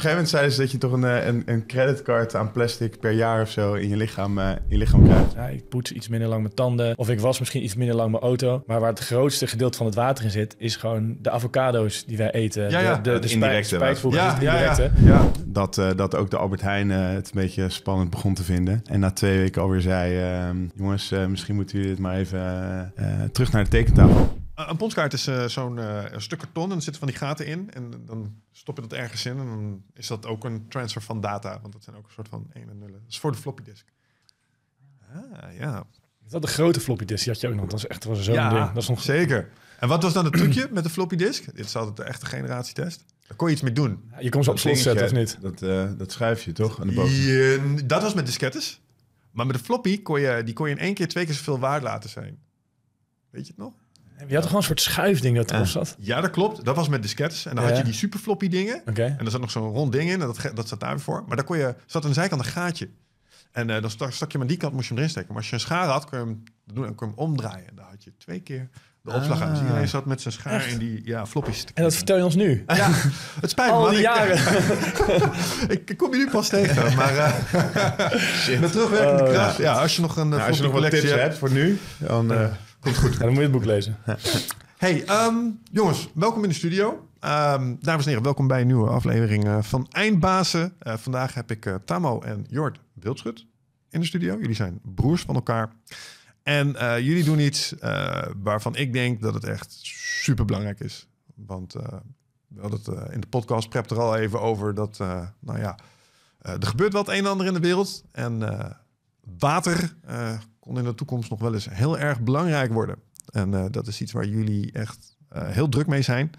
gegeven moment zeiden ze dat je toch een, eh, een, een creditcard aan plastic per jaar of zo in je lichaam, eh, in je lichaam krijgt. Ja, ik poets iets minder lang mijn tanden. Of ik was misschien iets minder lang mijn auto. Maar waar het grootste gedeelte van het water in zit, is gewoon de avocado's die wij eten. Ja, ja. De, de, Ja, Ja, ja. Dat, eh, dat ook de Albert Heijn het een beetje spannend begon te vinden. En na twee weken alweer zei, ehm, jongens, misschien moeten jullie dit maar even terug naar de tekentafel. Eh, een ponskaart is eh, zo'n uh, stuk karton en er zitten van die gaten in. En dan stop je dat ergens in en dan is dat ook een transfer van data. Want dat zijn ook een soort van 1 en nullen. Dat is voor de floppy disk. Ah, ja. Is dat de grote floppy disk? Die had je ook nog. Dat is echt wel zo'n ja, ding. Dat is nog... zeker. En wat was dan het trucje met de floppy disk? Dit is altijd de echte generatietest. Daar kon je iets mee doen. je kon ze op slot zetten, of niet? Dat, schrijf dat je toch? Aan de boven? dat was met diskettes. Maar met de floppy kon je, die kon je in één keer twee keer zoveel waard laten zijn. Weet je het nog? Je had toch gewoon een soort schuifding dat erop zat? Ja, dat klopt. Dat was met diskettes. En dan had je die super floppy dingen. En er zat nog zo'n rond ding in. En dat, dat zat daarvoor Maar daar kon je, zat aan de zijkant een gaatje. En eh, dan stak, je hem aan die kant, moest je hem erin steken. Maar als je een schaar had, kon je hem, doen, kon je hem omdraaien. En dan had je twee keer de opslag aan. Dus ah. iedereen zat met zijn schaar in die ja, floppies. En dat vertel je ons nu? Ja, het spijt me. Al ik, jaren. ik, kom je nu pas tegen, maar uh, met terugwerkende oh, kracht. Ja. ja. als je nog een eh, nou, als je nog collectie tips hebt voor nu, dan... Komt goed. dan moet je het boek lezen. hey, ehm, jongens, welkom in de studio. Um, dames en heren, welkom bij een nieuwe aflevering eh, van Eindbazen. Eh, vandaag heb ik eh, Tamo en Jord Wildschut in de studio. Jullie zijn broers van elkaar. En jullie doen iets waarvan ik denk dat het echt super belangrijk is. Want we hadden het in de podcast prep er al even over dat, nou ja, er gebeurt wat een en ander in de wereld. En water in de toekomst nog wel eens heel erg belangrijk worden. En eh, dat is iets waar jullie echt eh, heel druk mee zijn.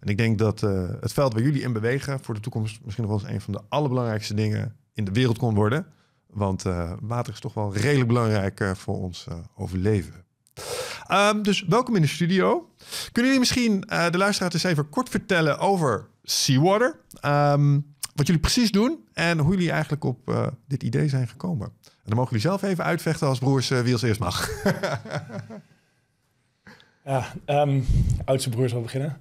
En ik denk dat eh, het veld waar jullie in bewegen voor de toekomst misschien nog wel eens een van de allerbelangrijkste dingen in de wereld kon worden. Want water is toch wel redelijk belangrijk voor ons overleven. Ehm, dus welkom in de studio. Kunnen jullie misschien de luisteraars eens even kort vertellen over Seawater? Ehm, wat jullie precies doen en hoe jullie eigenlijk op eh, dit idee zijn gekomen. En dan mogen jullie zelf even uitvechten als broers eh, wie als eerst mag. ja, ehm, oudste broers zal beginnen.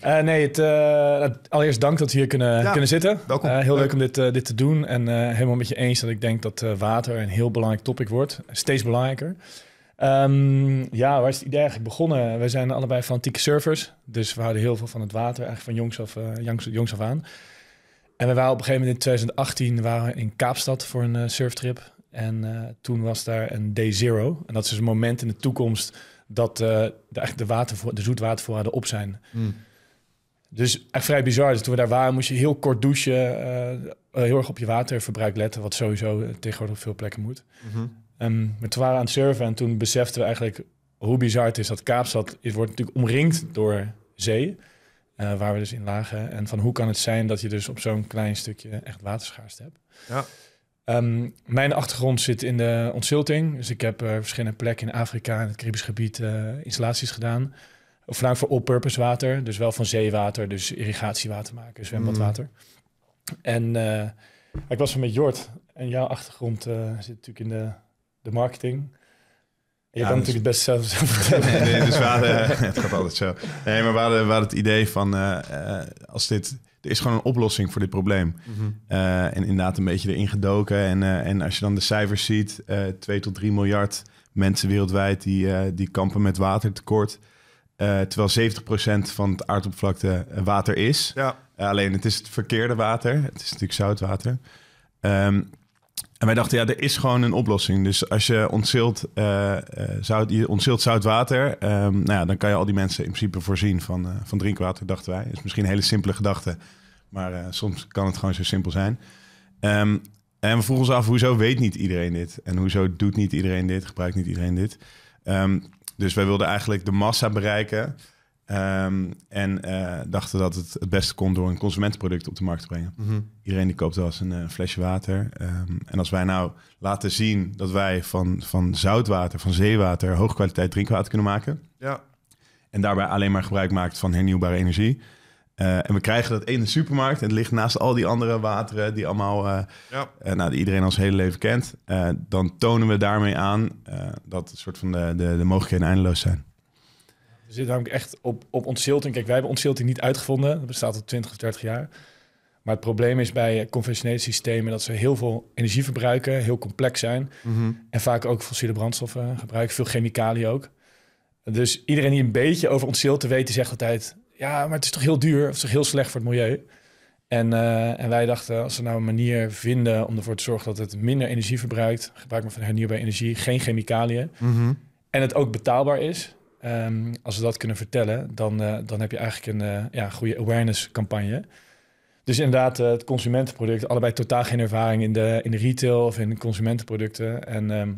Eh, nee, het, allereerst dank dat we hier kunnen, kunnen zitten. Welkom. heel leuk, om dit, dit te doen en helemaal met je eens dat ik denk dat water een heel belangrijk topic wordt. Steeds belangrijker. Ehm, ja, waar is het idee eigenlijk begonnen? We zijn allebei fanatieke surfers, dus we houden heel veel van het water, eigenlijk van jongs af, jongs, jongs af aan. En we waren op een gegeven moment in 2018 waren in Kaapstad voor een eh, surftrip. En eh, toen was daar een day zero. En dat is dus een moment in de toekomst dat uh, de, de, de zoetwatervoorraden op zijn. Hmm. Dus echt vrij bizar. Dus toen we daar waren, moest je heel kort douchen. heel erg op je waterverbruik letten, wat sowieso tegenwoordig op veel plekken moet. Mhm. Ehm, maar toen waren we aan het surfen en toen beseften we eigenlijk hoe bizar het is dat Kaapstad... wordt natuurlijk omringd door zee... Eh, waar we dus in lagen. En van hoe kan het zijn dat je dus op zo'n klein stukje echt waterschaarste hebt. Ja. Ehm, mijn achtergrond zit in de ontzilting. Dus ik heb eh, verschillende plekken in Afrika en het Caribisch gebied eh, installaties gedaan. Voornamelijk voor all-purpose water. Dus wel van zeewater, dus irrigatiewater maken, zwembadwater. Mm. En ik was van met Jord. En jouw achtergrond zit natuurlijk in de, de marketing. Je ja, kan natuurlijk dus- natuurlijk best zelf, vertellen. Nee, dus het gaat altijd zo. Nee, maar waar het idee van uh, als dit... Er is gewoon een oplossing voor dit probleem. Mhm. Eh, en inderdaad een beetje erin gedoken. En, en als je dan de cijfers ziet, 2 tot 3 miljard mensen wereldwijd die, die kampen met watertekort. terwijl 70% van het aardoppervlakte water is. Ja. alleen het is het verkeerde water. Het is natuurlijk zoutwater. Um, en wij dachten, ja, er is gewoon een oplossing. Dus als je ontzilt, uh, zout, je ontzilt zout water, ehm, nou ja, dan kan je al die mensen in principe voorzien van, eh, van drinkwater, dachten wij. is misschien een hele simpele gedachte, maar soms kan het gewoon zo simpel zijn. Ehm, en we vroegen ons af, hoezo weet niet iedereen dit? En hoezo doet niet iedereen dit, gebruikt niet iedereen dit? Ehm, dus wij wilden eigenlijk de massa bereiken Ehm, en eh, dachten dat het het beste kon door een consumentenproduct op de markt te brengen. Mhm. Iedereen die koopt wel eens een eh, flesje water. Ehm, en als wij nou laten zien dat wij van, van zoutwater, van zeewater, hoogkwaliteit drinkwater kunnen maken. Ja. En daarbij alleen maar gebruik maakt van hernieuwbare energie. Eh, en we krijgen dat in de supermarkt en het ligt naast al die andere wateren die allemaal ja. nou, die iedereen ons hele leven kent. dan tonen we daarmee aan dat soort van de, de, de mogelijkheden eindeloos zijn. We zitten namelijk echt op, op ontzilting. Kijk, wij hebben ontzilting niet uitgevonden. Dat bestaat al 20 of 30 jaar. Maar het probleem is bij conventionele systemen dat ze heel veel energie verbruiken, heel complex zijn. Mhm. En vaak ook fossiele brandstoffen gebruiken, veel chemicaliën ook. Dus iedereen die een beetje over ontzilten weet, die zegt altijd: ja, maar het is toch heel duur, of het is toch heel slecht voor het milieu. En, eh, en wij dachten, als we nou een manier vinden om ervoor te zorgen dat het minder energie verbruikt, gebruik maar van hernieuwbare energie, geen chemicaliën, mhm. en het ook betaalbaar is, Ehm, als we dat kunnen vertellen, dan, eh, dan heb je eigenlijk een eh, ja, goede awareness campagne. Dus inderdaad, uh, het consumentenproduct, allebei totaal geen ervaring in de, in de retail of in consumentenproducten. En ehm,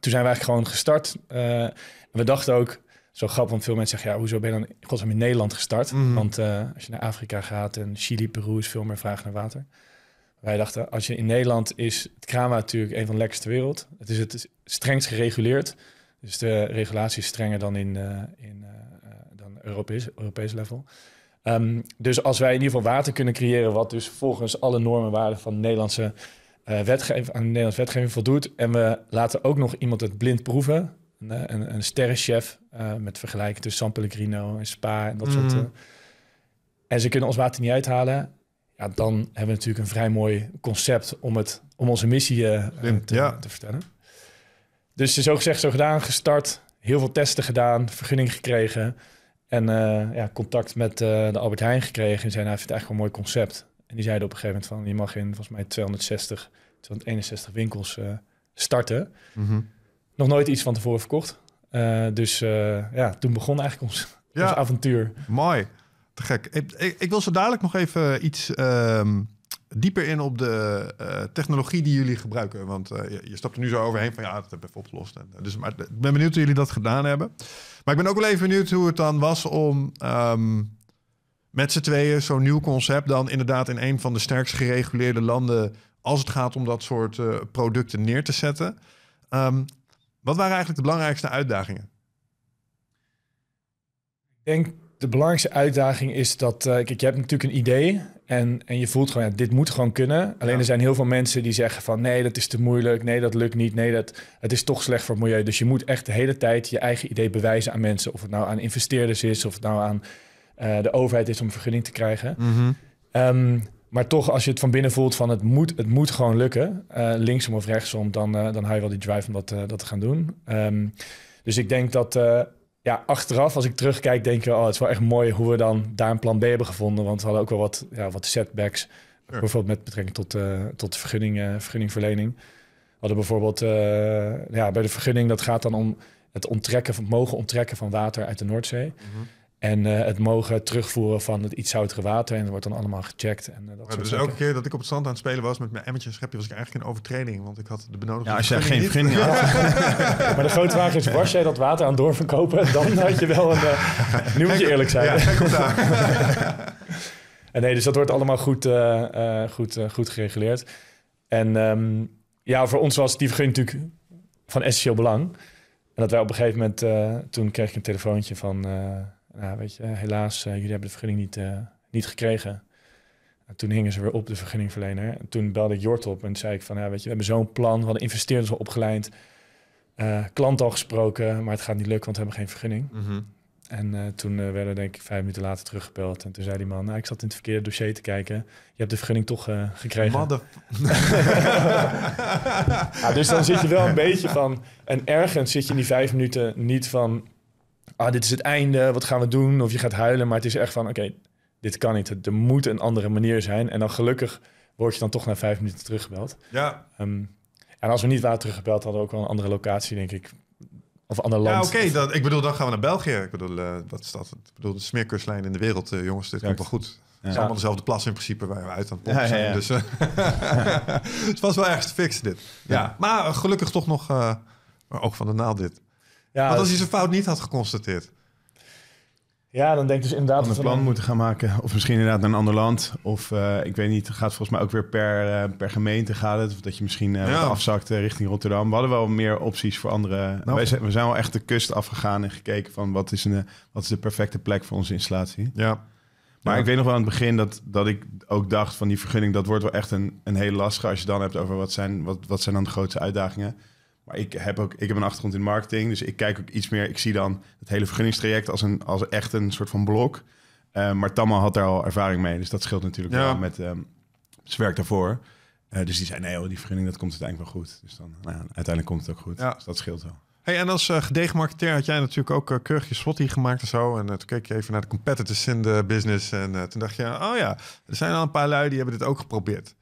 toen zijn we eigenlijk gewoon gestart. we dachten ook, zo grappig, want veel mensen zeggen, ja, hoezo ben je dan in in Nederland gestart? Mhm. Want als je naar Afrika gaat en Chili, Peru is veel meer vraag naar water. Wij dachten, als je in Nederland is het kraanwater natuurlijk een van de lekkerste wereld. Het is het strengst gereguleerd. Dus de regulatie is strenger dan in, eh, in eh, dan Europees, Europees level. Ehm, dus als wij in ieder geval water kunnen creëren, wat dus volgens alle normen en waarden van Nederlandse uh, wetgeving, aan Nederlandse wetgeving voldoet. En we laten ook nog iemand het blind proeven. Een, een sterrenchef met vergelijken tussen San Pellegrino en Spa en dat soort. Uh, en ze kunnen ons water niet uithalen. Ja, dan hebben we natuurlijk een vrij mooi concept om, het, om onze missie ja. te vertellen. Dus zo gezegd, zo gedaan, gestart. Heel veel testen gedaan, vergunning gekregen. En eh, ja, contact met eh, de Albert Heijn gekregen. En zei, nou, ik het eigenlijk wel een mooi concept. En die zeiden op een gegeven moment van, je mag in volgens mij 260, 261 winkels eh, starten. Mhm. Nog nooit iets van tevoren verkocht. dus ja, toen begon eigenlijk ons, ons avontuur. Mooi, te gek. Ik, ik, wil zo dadelijk nog even iets... Ehm, dieper in op de eh, technologie die jullie gebruiken. Want eh, je, je, stapt er nu zo overheen van ja, dat hebben ik opgelost. En, eh, dus maar, ik ben benieuwd hoe jullie dat gedaan hebben. Maar ik ben ook wel even benieuwd hoe het dan was om ehm, met z'n tweeën zo'n nieuw concept dan inderdaad in een van de sterkst gereguleerde landen als het gaat om dat soort producten neer te zetten. Ehm, wat waren eigenlijk de belangrijkste uitdagingen? Ik denk de belangrijkste uitdaging is dat, kijk, je hebt natuurlijk een idee en, en je voelt gewoon, ja, dit moet gewoon kunnen. Alleen er zijn heel veel mensen die zeggen van nee, dat is te moeilijk. Nee, dat lukt niet. Nee, dat, het is toch slecht voor het milieu. Dus je moet echt de hele tijd je eigen idee bewijzen aan mensen. Of het nou aan investeerders is, of het nou aan eh, de overheid is om vergunning te krijgen. Mhm. Ehm, maar toch, als je het van binnen voelt van het moet, het moet gewoon lukken, eh, linksom of rechtsom, dan, uh, dan hou je wel die drive om dat, dat te gaan doen. Ehm, dus ik denk dat ja, achteraf, als ik terugkijk, denk ik, oh, het is wel echt mooi hoe we dan daar een plan B hebben gevonden. Want we hadden ook wel wat, ja, wat setbacks. Bijvoorbeeld met betrekking tot, uh, tot vergunning, eh, vergunningverlening. We hadden bijvoorbeeld eh, ja, bij de vergunning, dat gaat dan om het onttrekken van, mogen onttrekken van water uit de Noordzee. Mhm. En eh, het mogen terugvoeren van het iets zoutere water. En dat wordt dan allemaal gecheckt. En, eh, dat ja, dus elke keer dat ik op het strand aan het spelen was met mijn emmertje en schepje, was ik eigenlijk in overtreding. Want ik had de benodigde. Ja, als jij geen begin had. maar de grote vraag is: was jij dat water aan doorverkopen? Dan had je wel een. Uh, nu moet je eerlijk zijn. Ja, en nee, dus dat wordt allemaal goed, goed, goed gereguleerd. En ehm, ja, voor ons was die vergunning natuurlijk van essentieel belang. En dat wij op een gegeven moment. toen kreeg ik een telefoontje van nou, weet je, helaas, eh, jullie hebben de vergunning niet, eh, niet gekregen. toen hingen ze weer op de vergunningverlener. En toen belde ik Jort op en zei ik van, ja, weet je, we hebben zo'n plan, we hadden investeerders al opgeleid, eh, klant al gesproken, maar het gaat niet lukken, want we hebben geen vergunning. Mhm. En toen werden denk ik vijf minuten later teruggebeld. En toen zei die man, nou, ik zat in het verkeerde dossier te kijken. Je hebt de vergunning toch gekregen. Madden. dus dan zit je wel een beetje van... En ergens zit je in die vijf minuten niet van ah, dit is het einde, wat gaan we doen? Of je gaat huilen, maar het is echt van, oké, dit kan niet. Er moet een andere manier zijn. En dan gelukkig word je dan toch na vijf minuten teruggebeld. Ja. Ehm, en als we niet waren teruggebeld, hadden we ook wel een andere locatie, denk ik. Of ander land. Ja, oké. Okay, ik bedoel, dan gaan we naar België. Ik bedoel, uh, wat is dat? Ik bedoel, de smeerkurslijn in de wereld, eh, jongens. Dit komt wel goed. Het is allemaal dezelfde plas in principe waar we uit aan het pompen zijn. Ja, dus eh, het was wel ergens fixen dit. Ja. Maar gelukkig toch nog... Maar ook van de naald dit. Ja, als je zijn fout niet had geconstateerd. Ja, dan denk ik dus inderdaad... Een plan moeten gaan maken. Of misschien inderdaad naar een ander land. Of eh, ik weet niet, het gaat volgens mij ook weer per, eh, per gemeente gaat het. Of dat je misschien eh, ja. afzakt richting Rotterdam. We hadden wel meer opties voor andere... Nou, zijn, we zijn wel echt de kust afgegaan en gekeken van... wat is, een, wat is de perfecte plek voor onze installatie. Ja. Maar ik weet nog wel aan het begin dat, dat ik ook dacht van die vergunning... dat wordt wel echt een, een hele lastige als je dan hebt over... wat zijn, wat, wat zijn dan de grootste uitdagingen... Maar ik heb ook ik heb een achtergrond in marketing, dus ik kijk ook iets meer. Ik zie dan het hele vergunningstraject als, een, als echt een soort van blok. Eh, maar Tamma had daar al ervaring mee, dus dat scheelt natuurlijk wel met um, ehm, het werk daarvoor. Eh, dus die zei, nee hoor, die vergunning, dat komt uiteindelijk wel goed. Dus dan, nou, uiteindelijk komt het ook goed. Ja. Dus dat scheelt wel. Hey, en als uh, gedegen marketeer had jij natuurlijk ook uh, keurig je gemaakt en zo. En toen keek je even naar de competitors in de business. En toen dacht je, oh ja, er zijn al een paar lui die hebben dit ook geprobeerd.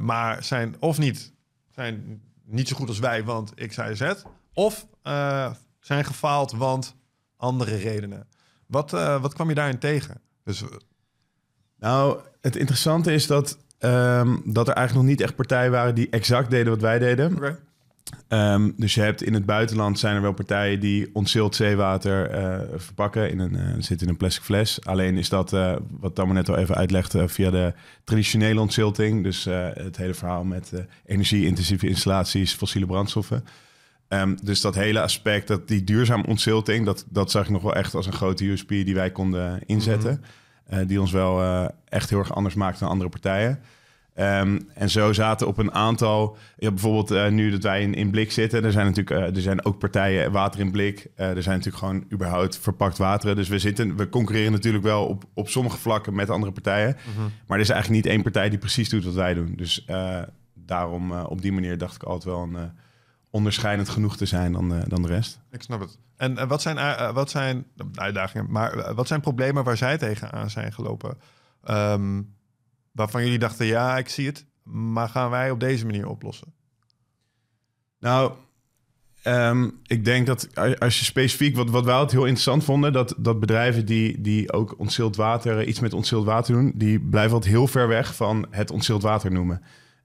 maar zijn of niet, zijn niet zo goed als wij, want ik zei Z. Of uh, zijn gefaald, want andere redenen. Wat, eh, wat kwam je daarin tegen? Dus... Eh, nou, het interessante is dat, ehm, dat er eigenlijk nog niet echt partijen waren die exact deden wat wij deden. Ehm, dus je hebt in het buitenland zijn er wel partijen die ontzild zeewater eh, verpakken. In een, eh, zit in een plastic fles. Alleen is dat, uh, wat Tammer net al even uitlegde, via de traditionele ontzilting. Dus het hele verhaal met energie-intensieve installaties, fossiele brandstoffen. Ehm, dus dat hele aspect, dat die duurzame ontzilting, dat, dat zag ik nog wel echt als een grote USP die wij konden inzetten. Mhm. die ons wel echt heel erg anders maakt dan andere partijen. Ehm, en zo zaten op een aantal, ja, bijvoorbeeld eh, nu dat wij in, blik zitten, er zijn natuurlijk eh, er zijn ook partijen water in blik. Eh, er zijn natuurlijk gewoon überhaupt verpakt wateren. Dus we, zitten, we concurreren natuurlijk wel op, op sommige vlakken met andere partijen. Mhm. Maar er is eigenlijk niet één partij die precies doet wat wij doen. Dus daarom op die manier dacht ik altijd wel een, onderscheidend genoeg te zijn dan, dan de rest. Ik snap het. En wat, zijn, wat zijn uitdagingen, maar wat zijn problemen waar zij tegenaan zijn gelopen? Um, waarvan jullie dachten, ja, ik zie het, maar gaan wij op deze manier oplossen? Nou, ehm, ik denk dat als je specifiek, wat, wat wij altijd heel interessant vonden, dat, dat bedrijven die, die ook ontzild water, iets met ontzild water doen, die blijven altijd heel ver weg van het ontzild water noemen.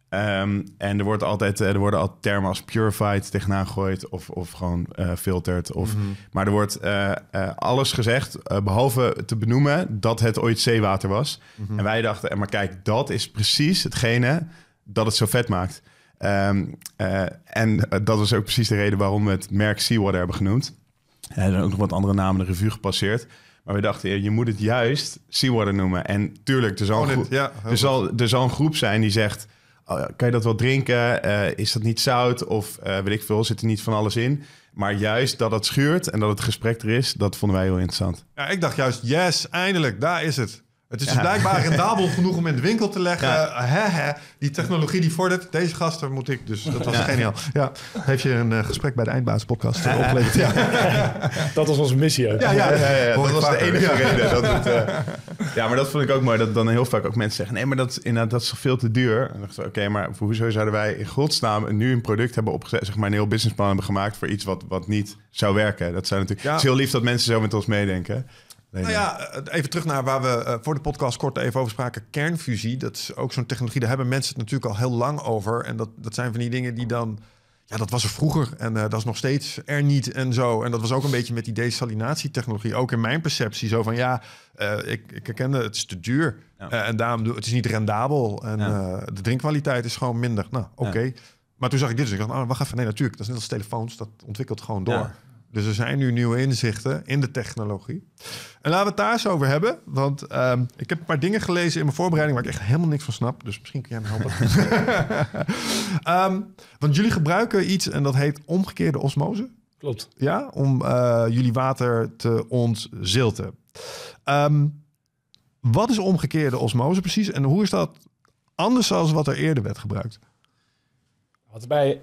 Ehm, en er, wordt altijd, eh, er worden al termen als purified tegenaan gegooid of, of gewoon gefilterd eh, Of, mhm. Maar er wordt eh, alles gezegd, behalve te benoemen dat het ooit zeewater was. Mhm. En wij dachten, maar kijk, dat is precies hetgene dat het zo vet maakt. Ehm, en dat was ook precies de reden waarom we het merk Seawater hebben genoemd. Er zijn ook nog wat andere namen de revue gepasseerd. Maar we dachten, je moet het juist Seawater noemen. En tuurlijk, er zal, oh, er zal, er zal een groep zijn die zegt... Oh kan je dat wel drinken? Eh, is dat niet zout? Of eh, weet ik veel, zit er niet van alles in? Maar juist dat het schuurt en dat het gesprek er is, dat vonden wij heel interessant. Ja, ik dacht juist, yes, eindelijk, daar is het. Het is dus blijkbaar rendabel genoeg om in de winkel te leggen. He, eh, die technologie die vordert. Deze gasten moet ik. Dus dat was geniaal. Ja. Heeft je een eh, gesprek bij de Eindbaas podcast uh, Dat was onze missie. Ook. Ja, ja, ja, dat was de enige reden. Dat het, eh, ja, maar dat vond ik ook mooi. Dat dan heel vaak ook mensen zeggen: nee, maar dat, inderdaad, dat is veel te duur. En dachten oké, maar hoezo zouden wij in godsnaam nu een product hebben opgezet, zeg maar een heel businessplan hebben gemaakt voor iets wat, wat niet zou werken? Dat zijn natuurlijk. Het is heel lief dat mensen zo met ons meedenken nou ja, eh, eh, even terug naar waar we eh, voor de podcast kort even over spraken. Kernfusie, dat is ook zo'n technologie. Daar hebben mensen het natuurlijk al heel lang over. En dat, dat zijn van die dingen die dan... Ja, dat was er vroeger en dat is nog steeds er niet en zo. En dat was ook een beetje met die desalinatietechnologie. Ook in mijn perceptie zo van ja, ik, ik herkende het is te duur. en daarom het is niet rendabel. En de drinkkwaliteit is gewoon minder. Nou, oké. Maar toen zag ik dit dus ik dacht, oh, wacht even. Nee, natuurlijk. Dat is net als telefoons. Dat ontwikkelt gewoon door. Dus er zijn nu nieuwe inzichten in de technologie. En laten we het daar eens over hebben. Want ehm, ik heb een paar dingen gelezen in mijn voorbereiding waar ik echt helemaal niks van snap. Dus misschien kun jij me helpen. um, want jullie gebruiken iets en dat heet omgekeerde osmose. Klopt. Ja, om eh, jullie water te ontzilten. Ehm, wat is omgekeerde osmose precies en hoe is dat anders dan wat er eerder werd gebruikt? Wat erbij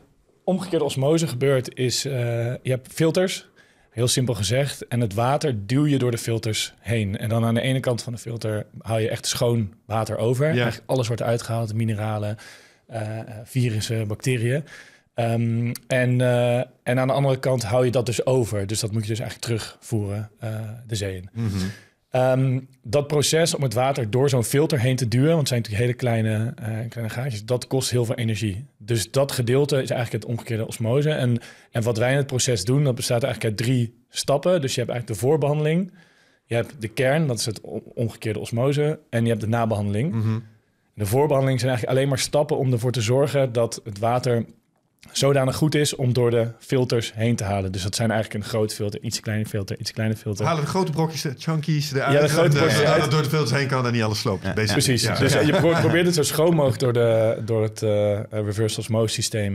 omgekeerde osmose gebeurt is, eh, je hebt filters, heel simpel gezegd. En het water duw je door de filters heen. En dan aan de ene kant van de filter haal je echt schoon water over. Ja. alles wordt uitgehaald, mineralen, eh, virussen, bacteriën. Ehm, en, eh, en aan de andere kant hou je dat dus over. Dus dat moet je dus eigenlijk terugvoeren de zee in. Mhm. Ehm, dat proces om het water door zo'n filter heen te duwen, want het zijn natuurlijk hele kleine, eh, kleine gaatjes, dat kost heel veel energie. Dus dat gedeelte is eigenlijk het omgekeerde osmose. En, en wat wij in het proces doen, dat bestaat eigenlijk uit drie stappen. Dus je hebt eigenlijk de voorbehandeling, je hebt de kern, dat is het omgekeerde osmose, en je hebt de nabehandeling. Mhm. De voorbehandeling zijn eigenlijk alleen maar stappen om ervoor te zorgen dat het water zodanig goed is om door de filters heen te halen. Dus dat zijn eigenlijk een groot filter, iets kleiner filter, iets kleiner filter. Halen de grote brokjes, de chunkies eruit. Ja, de grote eh, brokjes door de filters heen kan en niet alles sloopt. Precies. Dus eh, je probeert het zo schoon mogelijk door, de, door het uh, reverse osmosis systeem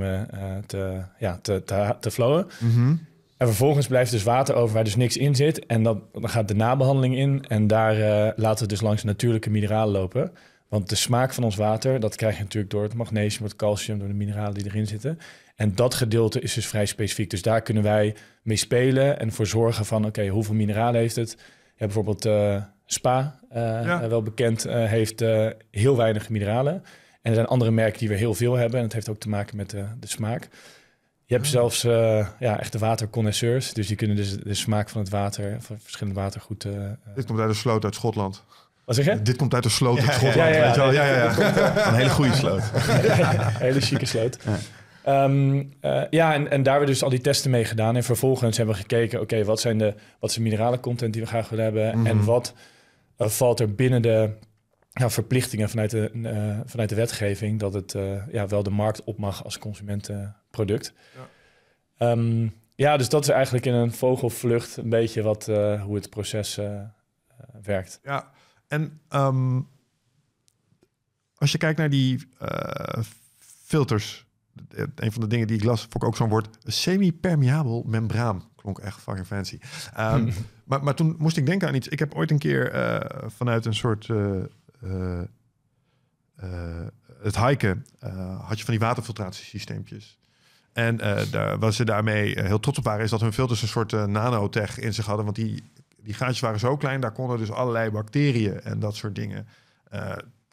te, ja, te, te, flowen. Mhm. En vervolgens blijft dus water over waar dus niks in zit. En dat, dan gaat de nabehandeling in. En daar laten we dus langs natuurlijke mineralen lopen. Want de smaak van ons water, dat krijg je natuurlijk door het magnesium, het calcium, door de mineralen die erin zitten. En dat gedeelte is dus vrij specifiek. Dus daar kunnen wij mee spelen en voor zorgen van, oké, hoeveel mineralen heeft het? hebt bijvoorbeeld eh, Spa, eh, eh, wel bekend, heeft heel weinig mineralen. En er zijn andere merken die we heel veel hebben. En dat heeft ook te maken met de, de smaak. Je hebt ah. zelfs ja, echte waterconnoisseurs. Dus die kunnen dus de smaak van het water, van verschillende watergoed. goed... Dit komt uit de sloot uit Schotland. Wat zeg je? Dit komt uit de sloot. Ja, ja, ja, ja, ja, ja eh, Een hele goede sloot. hele chique sloot. Ehm, eh, ja, en, en daar hebben we dus al die testen mee gedaan. En vervolgens hebben we gekeken, oké, wat zijn de wat zijn de content die we graag willen hebben? Mhm. En wat eh, valt er binnen de verplichtingen vanuit de, vanuit de wetgeving dat het ja, wel de markt op mag als consumentenproduct? Ja. Ehm, ja, dus dat is eigenlijk in een vogelvlucht een beetje wat, hoe het proces werkt. Ja, en ehm, als je kijkt naar die eh, filters, eh, een van de dingen die ik las, vond ik ook zo'n woord, semi-permeabel membraan. Klonk echt fucking fancy. Ehm, maar, maar toen moest ik denken aan iets. Ik heb ooit een keer eh, vanuit een soort... Uh, het hiken had je van die waterfiltratiesysteempjes. En daar, wat ze daarmee heel trots op waren, is dat hun filters een soort nanotech in zich hadden. Want die die gaatjes waren zo klein, daar konden dus allerlei bacteriën en dat soort dingen eh,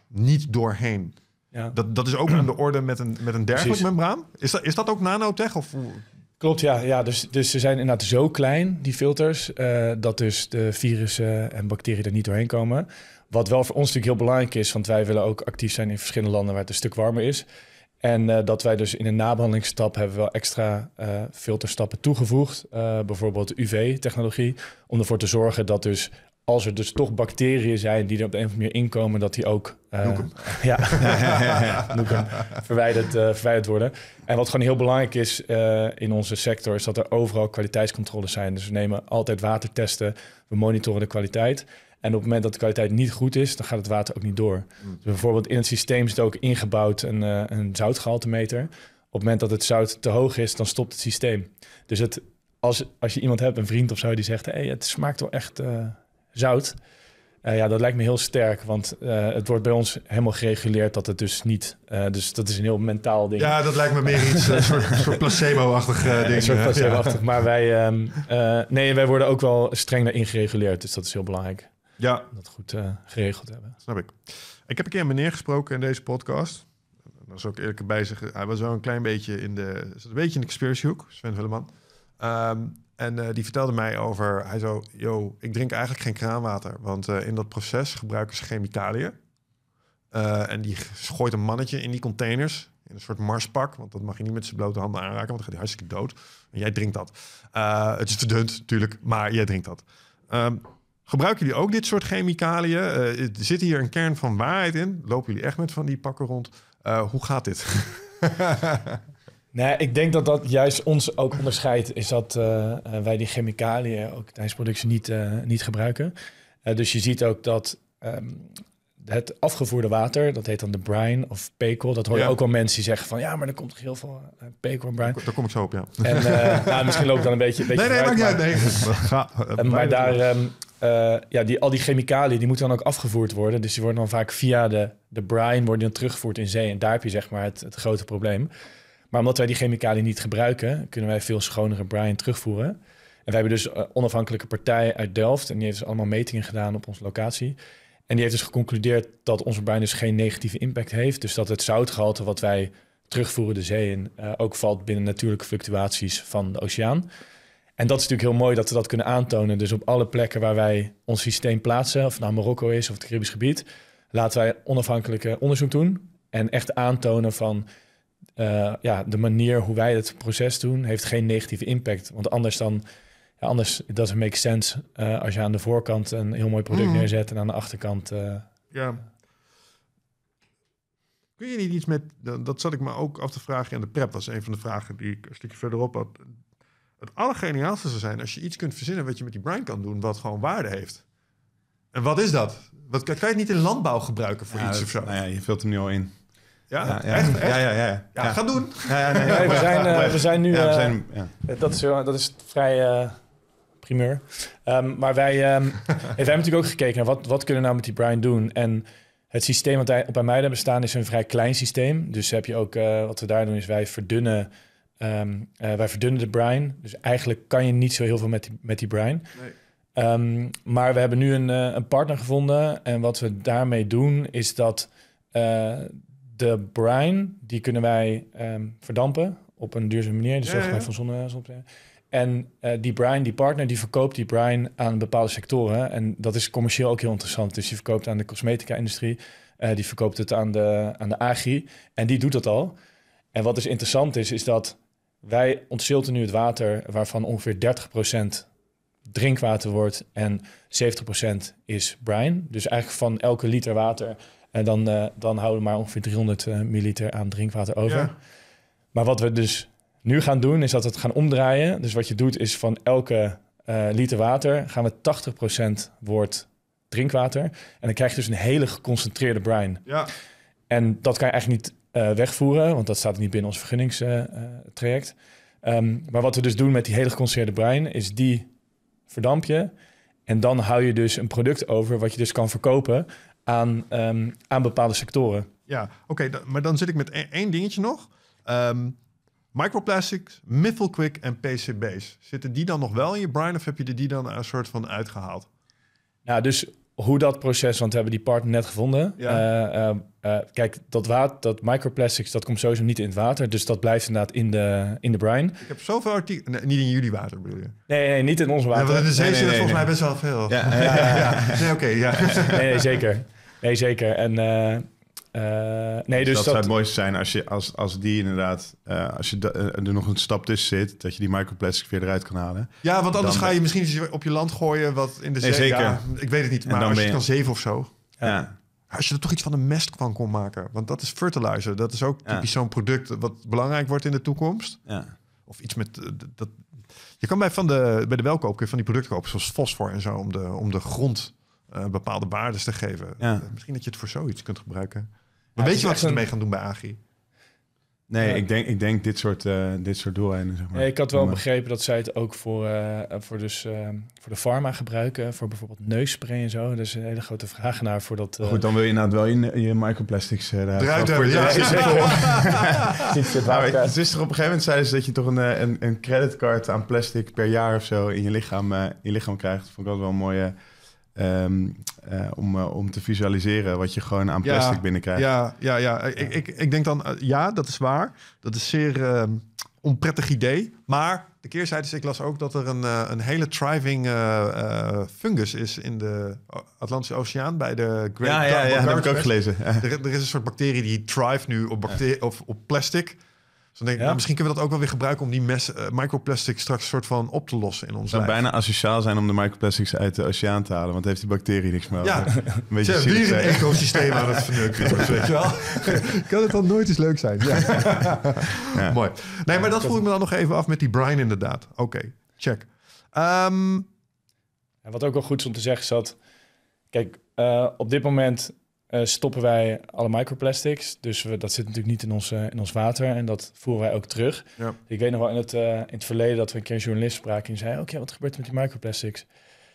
niet doorheen. Ja. Dat, dat is ook aan de orde met een, met een dergelijk membraan. Is dat, is dat ook nanotech? Of... Klopt, ja. ja dus, dus ze zijn inderdaad zo klein, die filters, eh, dat dus de virussen en bacteriën er niet doorheen komen. Wat wel voor ons natuurlijk heel belangrijk is, want wij willen ook actief zijn in verschillende landen waar het een stuk warmer is. En eh, dat wij dus in een nabehandelingsstap hebben wel extra eh, filterstappen toegevoegd. Eh, bijvoorbeeld UV-technologie. Om ervoor te zorgen dat dus als er dus toch bacteriën zijn die er op de een of andere manier inkomen, dat die ook ja, verwijderd, verwijderd worden. En wat gewoon heel belangrijk is in onze sector, is dat er overal kwaliteitscontroles zijn. Dus we nemen altijd watertesten, we monitoren de kwaliteit. En op het moment dat de kwaliteit niet goed is, dan gaat het water ook niet door. Hmm. Dus bijvoorbeeld in het systeem zit ook ingebouwd een, uh, een zoutgehaltemeter. Op het moment dat het zout te hoog is, dan stopt het systeem. Dus het, als, als je iemand hebt, een vriend of zo, die zegt... Hey, het smaakt wel echt eh, zout. Eh, ja, dat lijkt me heel sterk, want het wordt bij ons helemaal gereguleerd dat het dus niet. dus dat is een heel mentaal ding. Ja, dat lijkt me meer iets, een soort, soort placebo-achtig ding. Een soort placebo Maar wij, um, nee, wij worden ook wel streng daarin gereguleerd, dus dat is heel belangrijk. Ja. Dat goed uh, geregeld hebben. Snap ik. Ik heb een keer een meneer gesproken in deze podcast. Dat is ook eerlijk bij zich. Hij was wel een klein beetje in de, een beetje in de conspiracy hoek, Sven Hulleman. Ehm, en eh, die vertelde mij over, hij zo, yo, ik drink eigenlijk geen kraanwater. Want eh, in dat proces gebruiken ze chemicaliën. en die gooit een mannetje in die containers. In een soort marspak, want dat mag je niet met zijn blote handen aanraken, want dan gaat hij hartstikke dood. En jij drinkt dat. het is te dunt, natuurlijk, maar jij drinkt dat. Um, Gebruiken jullie ook dit soort chemicaliën? Uh, zit hier een kern van waarheid in? Lopen jullie echt met van die pakken rond? Eh, hoe gaat dit? nee, ik denk dat dat juist ons ook onderscheidt. Is dat eh, wij die chemicaliën ook tijdens productie niet, niet gebruiken. dus je ziet ook dat ehm, het afgevoerde water, dat heet dan de brine of pekel. Dat hoor je ook wel mensen die zeggen van ja, maar er komt toch heel veel eh, pekel en brine. Daar, kom ik zo op, ja. En eh, nou, misschien loop ik dan een beetje. Een beetje nee, nee, maakt niet uit. Nee. maar eh, daar, ehm, ja, die, al die chemicaliën die moeten dan ook afgevoerd worden. Dus die worden dan vaak via de, de brine worden dan teruggevoerd in zee. En daar heb je zeg maar het, grote probleem. Maar omdat wij die chemicaliën niet gebruiken, kunnen wij veel schonere brine terugvoeren. En wij hebben dus onafhankelijke partijen uit Delft. En die heeft dus allemaal metingen gedaan op onze locatie. En die heeft dus geconcludeerd dat onze buin dus geen negatieve impact heeft. Dus dat het zoutgehalte wat wij terugvoeren de zee in eh, ook valt binnen natuurlijke fluctuaties van de oceaan. En dat is natuurlijk heel mooi dat we dat kunnen aantonen. Dus op alle plekken waar wij ons systeem plaatsen, of het nou Marokko is of het Caribisch gebied, laten wij onafhankelijke onderzoek doen. En echt aantonen van eh, ja, de manier hoe wij het proces doen, heeft geen negatieve impact. Want anders dan ja, anders, dat doesn't make sense eh, als je aan de voorkant een heel mooi product mm. neerzet en aan de achterkant... Eh, ja. Eh. Kun je niet iets met, dat zat ik me ook af te vragen in de prep was een van de vragen die ik een stukje verderop had. Het allergeniaalste zou zijn als je iets kunt verzinnen wat je met die brine kan doen, wat gewoon waarde heeft. En wat is dat? Wat, kan je het niet in landbouw gebruiken voor iets of zo? Nou ja, je vult hem nu al in. Ja, ja, ja. Ja, ja, ja, ja. ga doen. Nee, we, zijn, we zijn nu. zijn, dat, is, dat is vrij primeur. Ehm, maar ehm, wij, hebben natuurlijk ook gekeken naar wat, wat kunnen we nou met die Brian doen. En het systeem wat wij, bij mij hebben staan is een vrij klein systeem. Dus heb je ook, eh, wat we daar doen is wij verdunnen, ehm, eh, wij verdunnen de Brian. Dus eigenlijk kan je niet zo heel veel met die, met die Brian. Nee. maar we hebben nu een, eh, een, partner gevonden. En wat we daarmee doen, is dat de brine, die kunnen wij verdampen op een duurzame manier. Dus ja, ja. van zonne, zonne en eh, die Brian, die partner, die verkoopt die brine aan bepaalde sectoren. En dat is commercieel ook heel interessant. Dus die verkoopt aan de cosmetica-industrie. Eh, die verkoopt het aan de, aan de agri. En die doet dat al. En wat dus interessant is, is dat wij ontzilten nu het water... waarvan ongeveer 30% drinkwater wordt en 70% is brine. Dus eigenlijk van elke liter water... Eh, dan, dan houden we maar ongeveer 300 milliliter aan drinkwater over. Maar wat we dus nu gaan doen, is dat we het gaan omdraaien. Dus wat je doet, is van elke eh, liter water gaan we 80% wordt drinkwater. En dan krijg je dus een hele geconcentreerde brine. Ja. En dat kan je eigenlijk niet eh, wegvoeren, want dat staat niet binnen ons vergunningstraject. Eh, ehm, maar wat we dus doen met die hele geconcentreerde brein, is die verdamp je. En dan hou je dus een product over wat je dus kan verkopen aan, ehm, aan bepaalde sectoren. Ja, oké, maar dan zit ik met e-, één dingetje nog. Ehm, Microplastics, Miffelquick en PCB's. Zitten die dan nog wel in je brine of heb je die dan een soort van uitgehaald? Ja, nou, dus hoe dat proces, want we hebben die partner net gevonden. Eh, eh, eh, kijk, dat, water, dat microplastics, dat komt sowieso niet in het water. Dus dat blijft inderdaad in de, in de brine. Ik heb zoveel artikelen... niet in jullie water bedoel je? Nee, nee niet in ons water. Ja, in de zee nee, volgens mij best wel veel. Ja, ja. Nee, oké, ja. nee, zeker. Nee, zeker. En eh, nee, dus, dus, dat, zou het mooiste zijn als, je, als, als die inderdaad, eh, als je eh, er nog een stap tussen zit, dat je die microplastic weer eruit kan halen. Ja, want anders ga je misschien op je land gooien wat in de zee. zeker. Ja, ik weet het niet, maar als je, kan zeven of zo. Ja. Als je er toch iets van een mest van kon maken, want dat is fertilizer. Dat is ook typisch zo'n product wat belangrijk wordt in de toekomst. Ja. Of iets met dat. Je kan bij, van de, bij de welkoop kun van die producten kopen, zoals fosfor en zo, om de, om de grond bepaalde baardes te geven. Misschien dat je het voor zoiets kunt gebruiken. Maar weet je wat ze ermee gaan doen bij AGI? Nee, ik, denk, ik denk dit soort, uh, dit soort doeleinden. Zeg maar. ik had wel eh, begrepen dat zij het ook voor, eh, voor, dus, ehm, voor de pharma gebruiken. Voor bijvoorbeeld neusspray en zo. Dat is een hele grote vraag naar voor dat... Goed, dan wil je inderdaad wel je, microplastics eruit hebben. Ja, ja. Het nou, is er op een gegeven moment zeiden ze dat je toch een, een, een creditcard aan plastic per jaar of zo in je lichaam, in lichaam krijgt. Dat vond ik wel een mooie... Ehm, eh, om, eh, om te visualiseren wat je gewoon aan plastic binnenkrijgt. Ja, ja, ja. Ik, ik, ik denk dan, eh, ja, dat is waar. Dat is zeer ehm, onprettig idee. Maar de keerzijde is, ik las ook dat er een, een hele thriving fungus is in de Atlantische Oceaan bij de Great Ja, ja, ja, ja dat heb ik ook gelezen. er, er, is een soort bacterie die thrive nu op, of, op plastic. Dus dan denk ik, nou, misschien kunnen we dat ook wel weer gebruiken om die eh, microplastics microplastic straks soort van op te lossen in ons Het zou bijna asociaal zijn om de microplastics uit de oceaan te halen, want heeft die bacterie niks meer. Ja, een beetje een ecosysteem aan het verneuken. weet je wel? kan het dan nooit eens leuk zijn? Ja. Mooi. Nee, maar dat voel ik me dan nog even af met die Brian inderdaad. Oké, check. Ehm, wat ook wel goed is om te zeggen is dat, kijk, eh, op dit moment eh, stoppen wij alle microplastics. Dus dat zit natuurlijk niet in ons, in ons water en dat voeren wij ook terug. Ja. Ik weet nog wel in het, eh, in het verleden dat we een keer een journalist spraken en zei: Oké, oh, wat gebeurt er met die microplastics?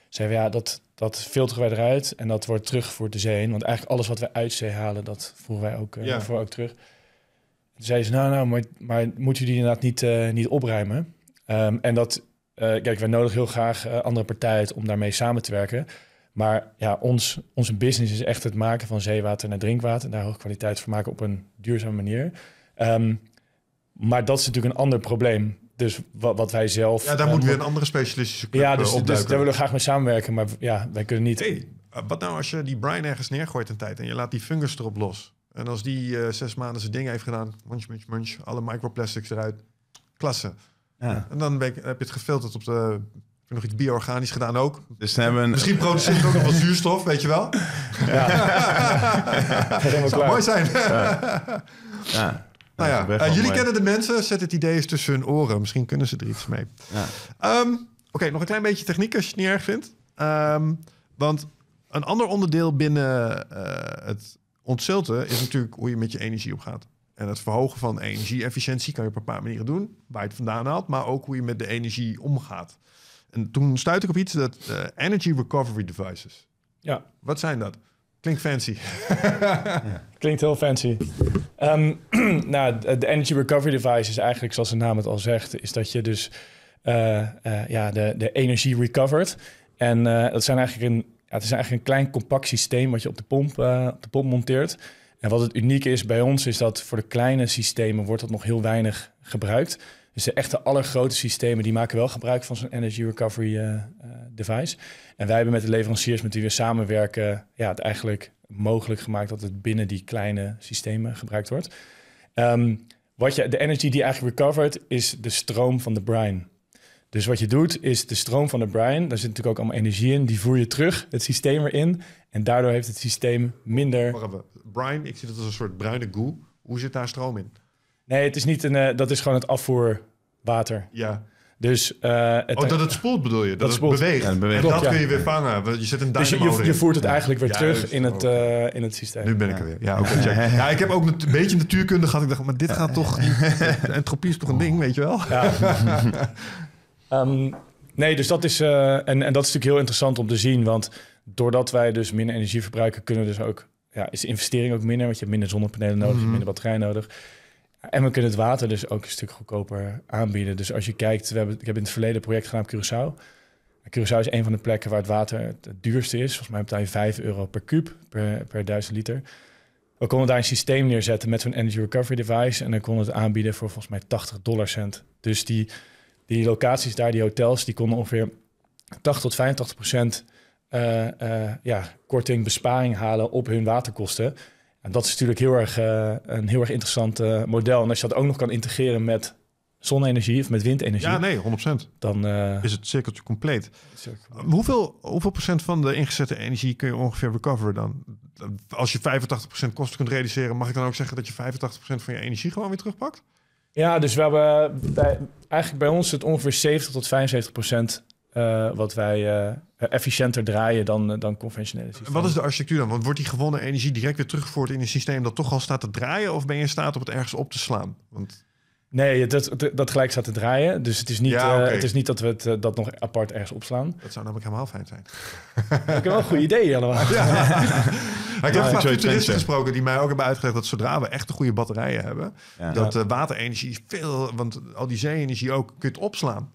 Zeiden we ja, dat, dat filteren wij eruit en dat wordt teruggevoerd de zee in. Want eigenlijk alles wat we uit zee halen, dat voeren wij ook, uh, ook terug. Toen zeiden ze: Nou, nou, maar, maar moeten jullie inderdaad niet, niet opruimen? Ehm, en dat, kijk, wij nodigen heel graag andere partijen om daarmee samen te werken. Maar ja, ons, onze business is echt het maken van zeewater naar drinkwater. Daar hoogkwaliteit van maken op een duurzame manier. Um, maar dat is natuurlijk een ander probleem. Dus wat, wij zelf... Ja, daar eh, moeten moet weer een andere specialistische club Ja, eh, dus, Ja, dus daar willen we graag mee samenwerken. Maar ja, wij kunnen niet... Eh, wat nou als je die brine ergens neergooit een tijd... en je laat die fungus erop los? En als die zes maanden zijn ding heeft gedaan... munch, munch, munch, alle microplastics eruit. Klasse. Ja. En dan heb je het gefilterd op de heb nog iets bio gedaan ook. Dus dan hebben we Misschien produceert ook nog wat zuurstof, weet je wel? Ja. dat zou mooi zijn. ja. ja. Nou ja, eh, jullie kennen de mensen. Zet het idee eens tussen hun oren. Misschien kunnen ze er iets mee. Ja. Ehm, oké, nog een klein beetje techniek als je het niet erg vindt. Ehm, want een ander onderdeel binnen eh, het ontzulten is natuurlijk hoe je met je energie omgaat. En het verhogen van energie-efficiëntie kan je op een paar manieren doen. Waar je het vandaan haalt, maar ook hoe je met de energie omgaat. En toen stuit ik op iets dat eh, energy recovery devices. Ja. Wat zijn dat? Klinkt fancy. ja. Klinkt heel fancy. Ehm, nou, de energy recovery device is eigenlijk, zoals de naam het al zegt, is dat je dus eh, eh, ja, de, de energie recovert. En dat zijn eigenlijk een, het is eigenlijk een klein compact systeem wat je op de pomp, op de pomp monteert. En wat het unieke is bij ons, is dat voor de kleine systemen wordt dat nog heel weinig gebruikt. Dus de echte allergrote systemen die maken wel gebruik van zo'n energy recovery eh, eh, device. En wij hebben met de leveranciers met wie we samenwerken, ja, het eigenlijk mogelijk gemaakt dat het binnen die kleine systemen gebruikt wordt. Ehm, wat je, de energy die eigenlijk recovered is de stroom van de brine. Dus wat je doet, is de stroom van de brine, daar zit natuurlijk ook allemaal energie in, die voer je terug het systeem erin. En daardoor heeft het systeem minder. Wacht even. Brine, ik zie dat als een soort bruine goo. Hoe zit daar stroom in? Nee, het is niet een. Eh, dat is gewoon het afvoer water. Ja. Dus, eh, het, oh, dat het e- spoelt bedoel je? Dat, het beweegt. En dat kun je weer vangen. je zet een dus je, je, voert het eigenlijk weer terug in het, oh. eh, in het systeem. Nu ben ik er weer. Ja, oké. ja, ik heb ook een beetje natuurkunde gehad. Ik dacht, maar dit gaat toch... entropie is toch een ding, weet je wel? Ja. Ehm, nee, dus dat is... Eh, en, en dat is natuurlijk heel interessant om te zien. Want doordat wij dus minder energie verbruiken... kunnen we dus ook... Ja, is de investering ook minder. Want je hebt minder zonnepanelen nodig. Mhm. minder batterij nodig. En we kunnen het water dus ook een stuk goedkoper aanbieden. Dus als je kijkt, we hebben, ik heb in het verleden een project gedaan op Curaçao. Curaçao is een van de plekken waar het water het duurste is. Volgens mij betaal je 5 euro per kub per, duizend liter. We konden daar een systeem neerzetten met zo'n energy recovery device. En dan konden we het aanbieden voor volgens mij 80 dollar cent. Dus die, die locaties daar, die hotels, die konden ongeveer 80 tot 85 procent eh, eh, ja, korting, besparing halen op hun waterkosten. En dat is natuurlijk heel erg, eh, een heel erg interessant eh, model. En als je dat ook nog kan integreren met zonne-energie of met windenergie. Ja, nee, 100%. Dan eh, is het cirkeltje compleet. Cirkel. Hoeveel, hoeveel procent van de ingezette energie kun je ongeveer recoveren dan? Als je 85% kosten kunt realiseren, mag ik dan ook zeggen dat je 85% van je energie gewoon weer terugpakt? Ja, dus we hebben bij, eigenlijk bij ons het ongeveer 70 tot 75 procent eh, wat wij eh, eh, efficiënter draaien dan, dan conventionele systemen. Wat is de architectuur dan? Want wordt die gewonnen energie direct weer teruggevoerd in een systeem dat toch al staat te draaien? Of ben je in staat om het ergens op te slaan? Want... Nee, dat, dat gelijk staat te draaien. Dus het is niet, het is niet dat we het, dat nog apart ergens opslaan. Dat zou namelijk helemaal fijn zijn. Ik heb wel goede idee. allemaal. Ja. Ik heb van futuristen gesproken die mij ook hebben uitgelegd dat zodra we echt goede batterijen hebben, dat waterenergie veel, want al die zeeenergie ook, kunt opslaan.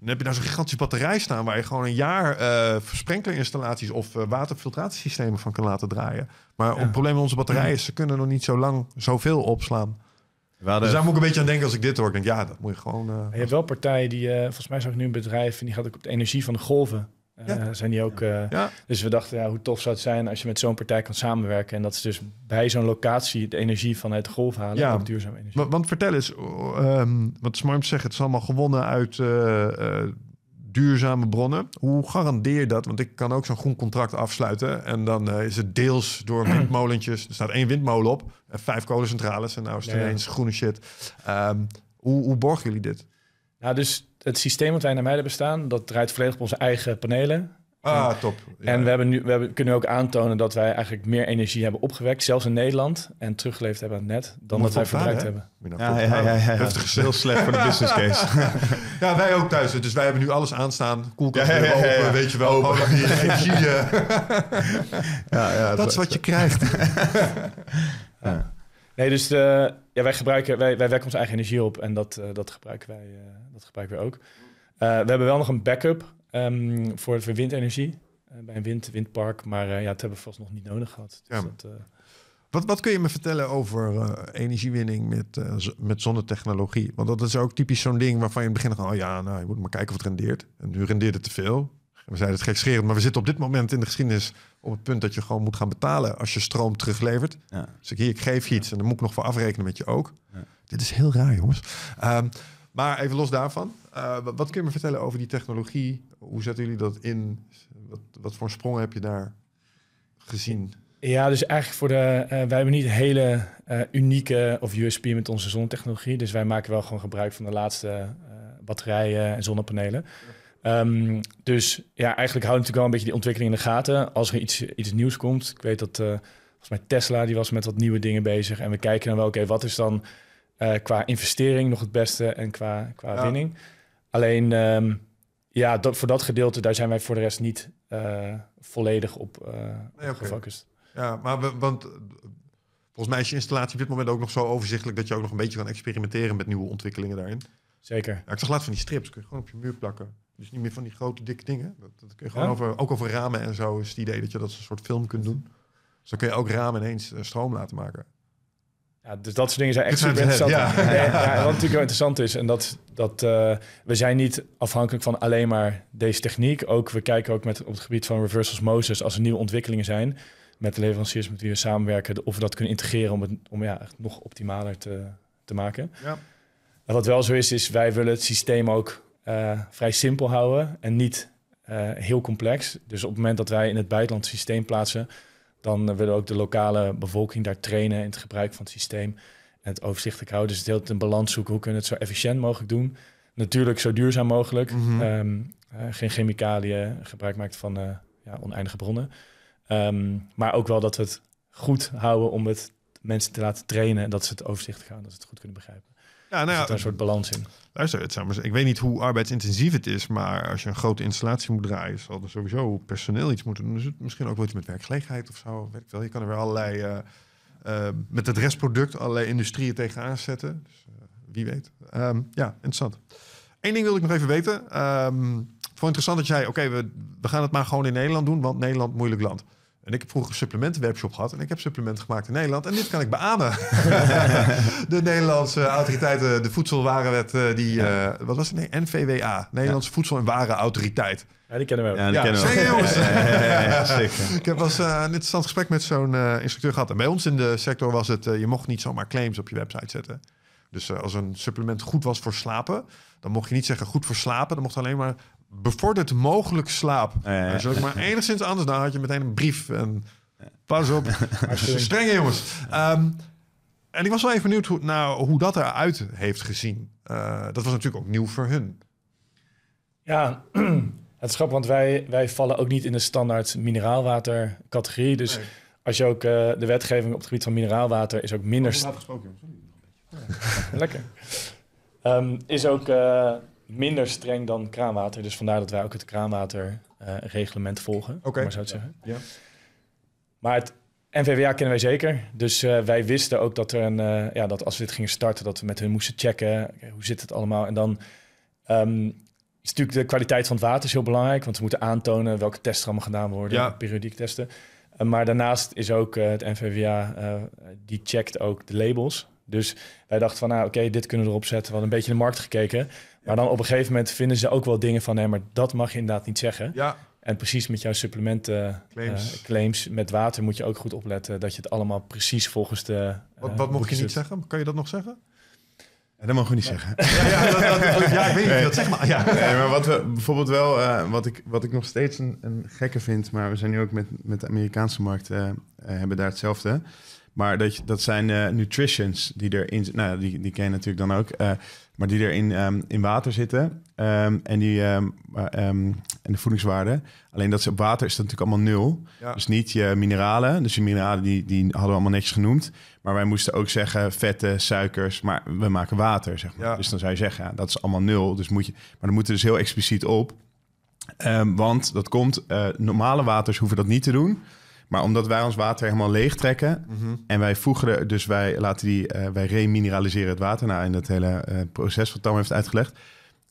Dan heb je nou zo'n gigantische batterij staan waar je gewoon een jaar uh, of eh, waterfiltratiesystemen van kan laten draaien. Maar het probleem met onze batterijen is, ze kunnen nog niet zo lang zoveel opslaan. Dus daar moet ik een beetje aan denken als ik dit hoor. Ik denk, ja, dat moet je gewoon... Uh, je hebt wel partijen die, volgens mij zag ik nu een bedrijf... en die gaat ook op de energie van de golven eh, zijn die ook, eh, ja. Dus we dachten, ja, hoe tof zou het zijn als je met zo'n partij kan samenwerken. En dat is dus bij zo'n locatie de energie vanuit de golf halen, ja. ook duurzame energie. Want, want vertel eens, ehm, wat Smarm zegt, het is allemaal gewonnen uit eh, duurzame bronnen. Hoe garandeer je dat? Want ik kan ook zo'n groen contract afsluiten. En dan is het deels door windmolentjes. Er staat één windmolen op. En vijf kolencentrales. En nou is het ineens groene shit. Ehm, hoe, hoe borgen jullie dit? Nou, dus het systeem wat wij naar hebben bestaan, dat draait volledig op onze eigen panelen. Ah, top. Ja. En we, hebben nu, we hebben, kunnen ook aantonen dat wij eigenlijk meer energie hebben opgewekt, zelfs in Nederland, en teruggeleverd hebben aan het net, dan dat wij verbruikt hebben. Nou ja, ja, ja, Heftig heel slecht voor de business case. ja, wij ook thuis. Dus wij hebben nu alles aanstaan. Koelkast open, weet je wel. Open. energie. Eh. ja, dat is wat je krijgt. Nee, dus eh, ja, wij, gebruiken, wij, wij wekken onze eigen energie op en dat, eh, dat gebruiken wij dat gebruiken we ook. Eh, we hebben wel nog een backup ehm, voor, voor windenergie eh, bij een wind, windpark. Maar eh, ja, het hebben we vast nog niet nodig gehad. Dus ja. wat, wat, kun je me vertellen over energiewinning met, met zonnetechnologie? Want dat is ook typisch zo'n ding waarvan je in het begin gaat, oh ja, nou, je moet maar kijken of het rendeert. En nu rendeert het te veel. We zeiden het gekscherend, maar we zitten op dit moment in de geschiedenis... op het punt dat je gewoon moet gaan betalen als je stroom teruglevert. Ja. Dus ik, hier, ik geef iets en dan moet ik nog voor afrekenen met je ook. Dit is heel raar, jongens. Ehm, maar even los daarvan, eh, wat, kun je me vertellen over die technologie? Hoe zetten jullie dat in? Wat, wat voor sprong heb je daar gezien? Ja, dus eigenlijk voor de. Eh, wij hebben niet hele eh, unieke of USP met onze zonnetechnologie. Dus wij maken wel gewoon gebruik van de laatste batterijen en zonnepanelen. Ehm, dus ja, eigenlijk houden we natuurlijk wel een beetje die ontwikkeling in de gaten. Als er iets, iets nieuws komt. Ik weet dat volgens mij Tesla die was met wat nieuwe dingen bezig. En we kijken dan wel, oké, wat is dan eh, qua investering nog het beste en qua, qua winning. Alleen ehm, ja, voor dat gedeelte, daar zijn wij voor de rest niet eh, volledig op, eh, gefocust. Ja, maar want volgens mij is je installatie op dit moment ook nog zo overzichtelijk dat je ook nog een beetje kan experimenteren met nieuwe ontwikkelingen daarin. Zeker. Ja, ik zag laatst van die strips, kun je gewoon op je muur plakken. Dus niet meer van die grote dikke dingen. Dat, dat kun je gewoon over, ook over ramen en zo is het idee dat je dat een soort film kunt doen. Dus dan kun je ook ramen ineens stroom laten maken dus dat soort dingen zijn echt interessant. Ja. ja. wat natuurlijk wel interessant is, en dat, dat eh, we zijn niet afhankelijk van alleen maar deze techniek. Ook, we kijken ook met, op het gebied van reverse osmosis, als er nieuwe ontwikkelingen zijn, met de leveranciers met wie we samenwerken, of we dat kunnen integreren om het om, ja, echt nog optimaler te, te maken. Ja. wat wel zo is, is wij willen het systeem ook eh, vrij simpel houden en niet eh, heel complex. Dus op het moment dat wij in het buitenland systeem plaatsen, dan eh, willen we ook de lokale bevolking daar trainen in het gebruik van het systeem en het overzichtelijk houden. Dus het hele een balans zoeken. Hoe kunnen we het zo efficiënt mogelijk doen? Natuurlijk zo duurzaam mogelijk. Mhm. Ehm, eh, geen chemicaliën, gebruik maakt van eh, ja, oneindige bronnen. Ehm, maar ook wel dat we het goed houden om het mensen te laten trainen en dat ze het overzicht gaan, dat ze het goed kunnen begrijpen. Ja, nou ja, een soort balans in. Luister, het zijn, ik weet niet hoe arbeidsintensief het is, maar als je een grote installatie moet draaien, zal er sowieso personeel iets moeten doen. Dus het misschien ook wel iets met werkgelegenheid of zo. Weet ik wel. Je kan er weer allerlei, eh, eh, met het restproduct, allerlei industrieën tegenaan zetten. Dus, eh, wie weet. Ehm, ja, interessant. Eén ding wil ik nog even weten. Um, vond interessant dat jij, oké, we, we gaan het maar gewoon in Nederland doen, want Nederland moeilijk land. En ik heb vroeger een supplementenwebshop gehad en ik heb supplementen gemaakt in Nederland. En dit kan ik beamen. de Nederlandse autoriteiten, de voedselwarenwet, eh, die, ja. Eh, wat was het? Nee, NVWA, Nederlandse Voedsel- en Warenautoriteit. Ja, die kennen we ook. Ja, die kennen we jongens. ja, zeker. Ik heb was eh, een interessant gesprek met zo'n instructeur gehad. En bij ons in de sector was het, je mocht niet zomaar claims op je website zetten. Dus als een supplement goed was voor slapen, dan mocht je niet zeggen goed voor slapen. Dan mocht alleen maar bevordert mogelijk slaap. En Als ik maar enigszins anders, dan had je meteen een brief. En pas op, strenge jongens. Ehm, en ik was wel even benieuwd hoe, hoe dat eruit heeft gezien. Eh, dat was natuurlijk ook nieuw voor hun. Ja, het is grappig, want wij, wij vallen ook niet in de standaard mineraalwatercategorie. Dus als je ook eh, de wetgeving op het gebied van mineraalwater is ook minder. Oh, gesproken, Lekker. Ehm, is ook eh, minder streng dan kraanwater. Dus vandaar dat wij ook het kraanwaterreglement eh, volgen. Oké. Okay. Maar zo te zeggen. Ja. Maar het NVWA kennen wij zeker. Dus eh, wij wisten ook dat, er een, eh, ja, dat als we dit gingen starten, dat we met hun moesten checken. Hoe zit het allemaal? En dan um, is natuurlijk de kwaliteit van het water is heel belangrijk. Want we moeten aantonen welke tests er allemaal gedaan worden. Ja. Periodiek testen. maar daarnaast is ook het NVWA, die checkt ook de labels. Dus wij dachten van, nou oké, dit kunnen we erop zetten. We hadden een beetje de markt gekeken. Maar dan op een gegeven moment vinden ze ook wel dingen van... nee, maar dat mag je inderdaad niet zeggen. Ja. En precies met jouw supplementen eh, claims. claims. met water moet je ook goed opletten... dat je het allemaal precies volgens de... Eh, wat, mocht je niet zeggen? Kan je dat nog zeggen? dat mogen we niet zeggen. Ja, ja, dat, dat, ik weet niet, zeg maar. Ja. Nee, maar wat we bijvoorbeeld wel, eh, wat, ik, wat ik nog steeds een, een, gekke vind, maar we zijn nu ook met, met de Amerikaanse markt, hebben daar hetzelfde. Maar dat, dat zijn nutritions die erin zitten. Nou, die, die ken je natuurlijk dan ook maar die er in, ehm, in water zitten ehm, en, die, ehm, eh, en de voedingswaarde. Alleen dat ze op water is dat natuurlijk allemaal nul. Dus niet je mineralen. Dus je mineralen die, die hadden we allemaal netjes genoemd. Maar wij moesten ook zeggen vetten, suikers, maar we maken water, zeg maar. Dus dan zou je zeggen, ja, dat is allemaal nul. Dus moet je, maar dan moeten er dus heel expliciet op. want dat komt, eh, normale waters hoeven dat niet te doen. Maar omdat wij ons water helemaal leeg trekken mhm. en wij voegen er, dus wij laten die, eh, wij remineraliseren het water. Nou, in dat hele eh, proces wat Tom heeft uitgelegd,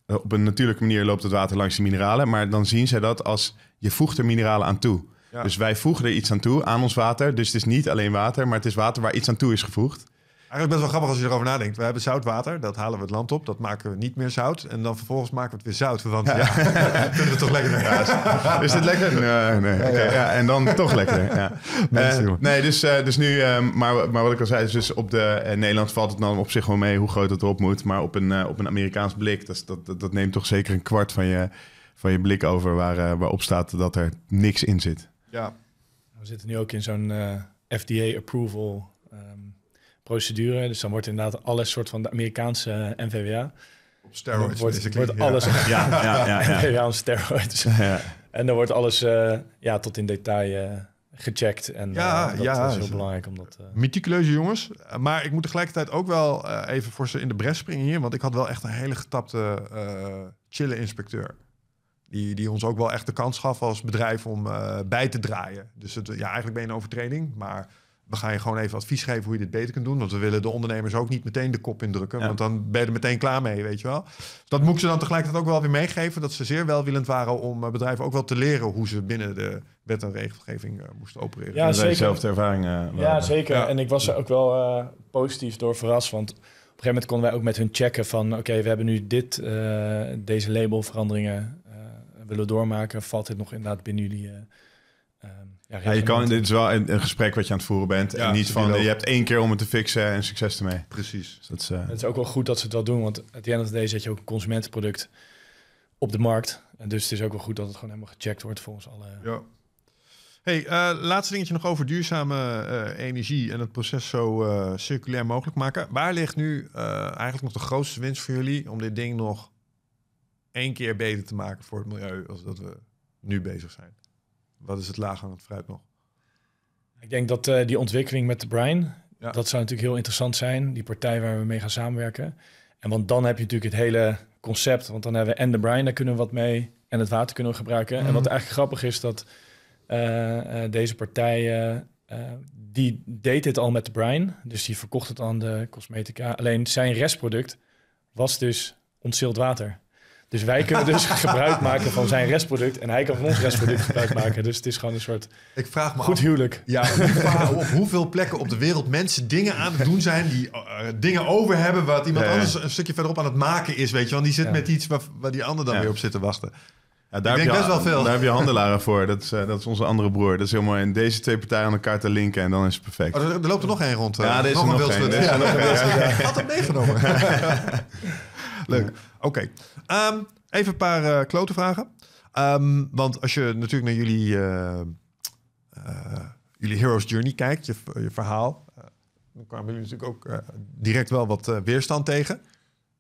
eh, op een natuurlijke manier loopt het water langs die mineralen. Maar dan zien zij dat als je voegt er mineralen aan toe. Dus wij voegen er iets aan toe aan ons water. Dus het is niet alleen water, maar het is water waar iets aan toe is gevoegd. Eigenlijk best wel grappig als je erover nadenkt. We hebben zoutwater, dat halen we het land op, dat maken we niet meer zout. En dan vervolgens maken we het weer zout. Want ja, ja kunnen we toch lekker naar huis. is dit lekker? Nee, nee. ja, en dan toch lekker. Ja. Eh, nee, dus, eh, dus nu, ehm, maar, maar wat ik al zei, is dus op de eh, Nederland valt het dan op zich wel mee hoe groot het erop moet. Maar op een, op een Amerikaans blik, dat, dat, dat, neemt toch zeker een kwart van je, van je blik over waar, waarop staat dat er niks in zit. Ja. We zitten nu ook in zo'n FDA-approval. Um, ehm, procedure. Dus dan wordt inderdaad alles soort van de Amerikaanse NVWA. wordt, wordt alles ja. ja, ja, ja, ja. steroids. Ja. En dan wordt alles eh, ja, tot in detail eh, gecheckt. En ja, eh, dat ja, is heel belangrijk. Omdat, Meticuleuze jongens. Maar ik moet tegelijkertijd ook wel even voor ze in de bres springen hier. Want ik had wel echt een hele getapte, chille inspecteur. Die, die ons ook wel echt de kans gaf als bedrijf om bij te draaien. Dus het, ja, eigenlijk ben je een overtreding, maar we gaan je gewoon even advies geven hoe je dit beter kunt doen. Want we willen de ondernemers ook niet meteen de kop indrukken. Want dan ben je er meteen klaar mee, weet je wel. Dat moet ze dan tegelijkertijd ook wel weer meegeven. Dat ze zeer welwillend waren om eh, bedrijven ook wel te leren hoe ze binnen de wet en regelgeving eh, moesten opereren. Ja, zeker. ervaring. Eh, ja, zeker. En ik was er ook wel positief door verrast. Want op een gegeven moment konden wij ook met hun checken van... oké, we hebben nu dit, deze labelveranderingen willen doormaken. Valt dit nog inderdaad binnen jullie... Um, ja, je kan, dit is wel een, een, gesprek wat je aan het voeren bent. en niet van, je hebt één keer om het te fixen en succes ermee. Precies. Dus dat is, uh... Het is ook wel goed dat ze het wel doen, want at the end zet je ook een consumentenproduct op de markt. En dus het is ook wel goed dat het gewoon helemaal gecheckt wordt volgens alle... Ja. Hey, uh, laatste dingetje nog over duurzame eh, energie en het proces zo circulair mogelijk maken. Waar ligt nu eigenlijk nog de grootste winst voor jullie om dit ding nog één keer beter te maken voor het milieu als dat we nu bezig zijn? wat is het laaghangend fruit nog? Ik denk dat eh, die ontwikkeling met de brein, dat zou natuurlijk heel interessant zijn. Die partij waar we mee gaan samenwerken. En want dan heb je natuurlijk het hele concept. Want dan hebben we en de brein, daar kunnen we wat mee. En het water kunnen we gebruiken. En wat mhm. eigenlijk grappig is, dat eh, eh, deze partij... die deed dit al met de brein, Dus die verkocht het aan de cosmetica. Alleen zijn restproduct was dus ontzild water. Dus wij kunnen dus gebruik maken van zijn restproduct. En hij kan van ons restproduct gebruik maken. Dus het is gewoon een soort ik vraag me goed huwelijk. Ja, op hoeveel plekken op de wereld mensen dingen aan het doen zijn. Die eh, dingen over hebben wat iemand anders een stukje verderop aan het maken is. Weet je, want die zit met iets waar, die ander dan weer op zit te wachten. Ja, daar ik heb je, wel veel. Daar heb je handelaren voor. Dat is, eh, dat is onze andere broer. Dat is helemaal in deze twee partijen aan elkaar te linken en dan is het perfect. Oh, er, loopt er nog één rond. Eh, ja, er is nog, een wildschut. Ja, ja, had het meegenomen. Leuk. Oké. Ehm, even een paar eh, klote vragen. Ehm, want als je natuurlijk naar jullie, uh, jullie Hero's Journey kijkt, je, verhaal, dan kwamen jullie natuurlijk ook direct wel wat weerstand tegen.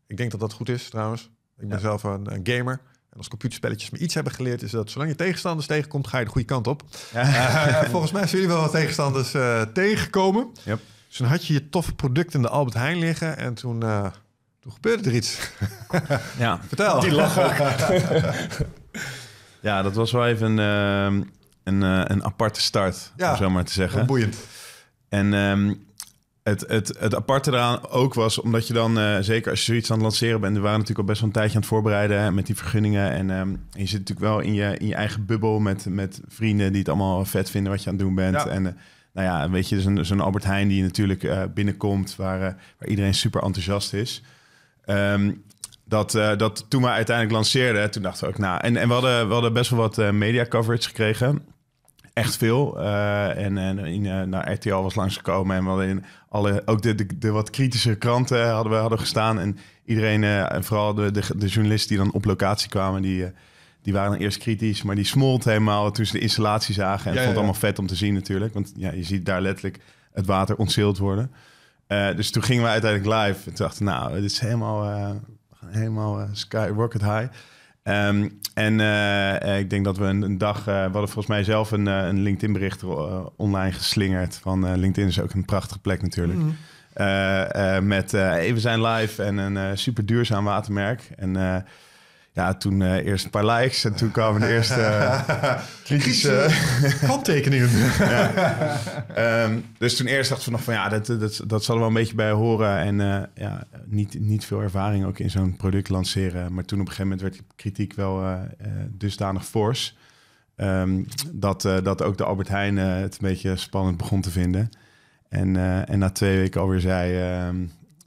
Ik denk dat dat goed is trouwens. Ik ben zelf een, een, gamer. En als computerspelletjes me iets hebben geleerd, is dat zolang je tegenstanders tegenkomt, ga je de goede kant op. Ja. volgens mij zullen jullie wel wat tegenstanders tegenkomen. Yep. Dus toen had je je toffe product in de Albert Heijn liggen en toen toen gebeurde er iets. Ja. Vertel. Die lachen. ja, dat was wel even ehm, een, een, eh, een aparte start, ja, om zo maar te zeggen. boeiend. En ehm, het, het, het aparte eraan ook was, omdat je dan, eh, zeker als je zoiets aan het lanceren bent, we waren natuurlijk al best wel een tijdje aan het voorbereiden met die vergunningen. En ehm, je zit natuurlijk wel in je, in je eigen bubbel met, met vrienden die het allemaal vet vinden wat je aan het doen bent. En eh, nou ja, weet je, zo'n Albert Heijn die natuurlijk binnenkomt, waar, waar iedereen super enthousiast is. Ehm, dat, eh, dat toen we uiteindelijk lanceerden, toen dachten we ook nou. En, en we, hadden, we hadden best wel wat eh, media coverage gekregen. Echt veel. Eh, en en in, nou, RTL was langsgekomen en we hadden in alle, ook de, de, wat kritische kranten hadden we hadden gestaan. En iedereen, en vooral de, de, de, journalisten die dan op locatie kwamen, die, die waren dan eerst kritisch, maar die smolt helemaal toen ze de installatie zagen. En vond het allemaal vet om te zien natuurlijk. Want ja, je ziet daar letterlijk het water ontzeeld worden. Eh, dus toen gingen we uiteindelijk live. En toen dachten nou, dit is helemaal, uh, helemaal uh, high. Ehm, en ik denk dat we een, dag, we hadden volgens mij zelf een, een LinkedIn bericht online geslingerd. Van LinkedIn is ook een prachtige plek natuurlijk. Mm. met even zijn live en een super duurzaam watermerk. En ja toen eh, eerst een paar likes en toen kwamen de eerste eh, kritische eh, handtekeningen. ja. Ehm, dus toen eerst dacht ze nog van ja, dat, dat, dat zal er wel een beetje bij horen. En ja, niet, niet veel ervaring ook in zo'n product lanceren. Maar toen op een gegeven moment werd die kritiek wel dusdanig fors. Ehm, dat, dat ook de Albert Heijn het een beetje spannend begon te vinden. En, en na twee weken alweer zei, ehm,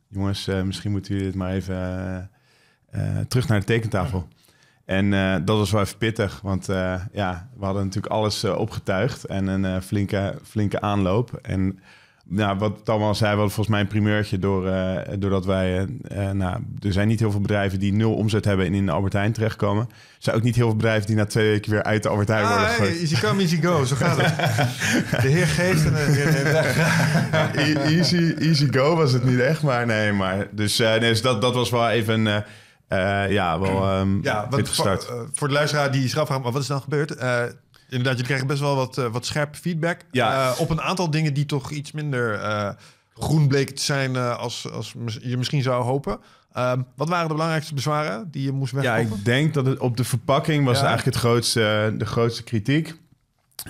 jongens, misschien moeten jullie dit maar even eh, terug naar de tekentafel. En eh, dat was wel even pittig, want eh, ja, we hadden natuurlijk alles opgetuigd en een flinke, flinke aanloop. En nou, wat Tom al zei, was volgens mij een primeurtje door, doordat wij... nou, er zijn niet heel veel bedrijven die nul omzet hebben en in de Albert Heijn terechtkomen. Er zijn ook niet heel veel bedrijven die na twee weken weer uit de Albert Heijn worden ah, gegooid. easy come, easy go, zo gaat het. de heer geeft en de heer e-, easy, easy go was het niet echt, maar nee. Maar, dus nee, dus dat, dat was wel even... een eh, ja, wel ehm, gestart. Voor, eh, voor, de luisteraar die zich maar wat is dan gebeurd? Eh, inderdaad, je krijgt best wel wat, wat scherp feedback op een aantal dingen die toch iets minder groen bleken te zijn als, als je misschien zou hopen. Ehm, wat waren de belangrijkste bezwaren die je moest wegkomen? Ja, ik denk dat het op de verpakking was eigenlijk het grootste, de grootste kritiek.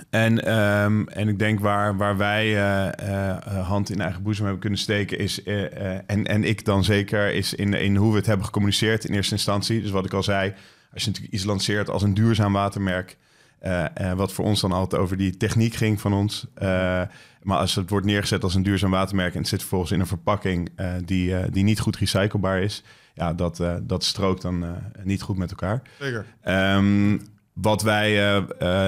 En, ehm, en ik denk waar, waar wij eh, eh, eh, hand in eigen boezem hebben kunnen steken, is, en, en ik dan zeker, is in, in hoe we het hebben gecommuniceerd in eerste instantie. Dus wat ik al zei, als je natuurlijk iets lanceert als een duurzaam watermerk, wat voor ons dan altijd over die techniek ging van ons. maar als het wordt neergezet als een duurzaam watermerk en het zit vervolgens in een verpakking die, die niet goed recyclebaar is, ja, dat, dat strookt dan niet goed met elkaar. Zeker. Um, wat wij, eh, eh,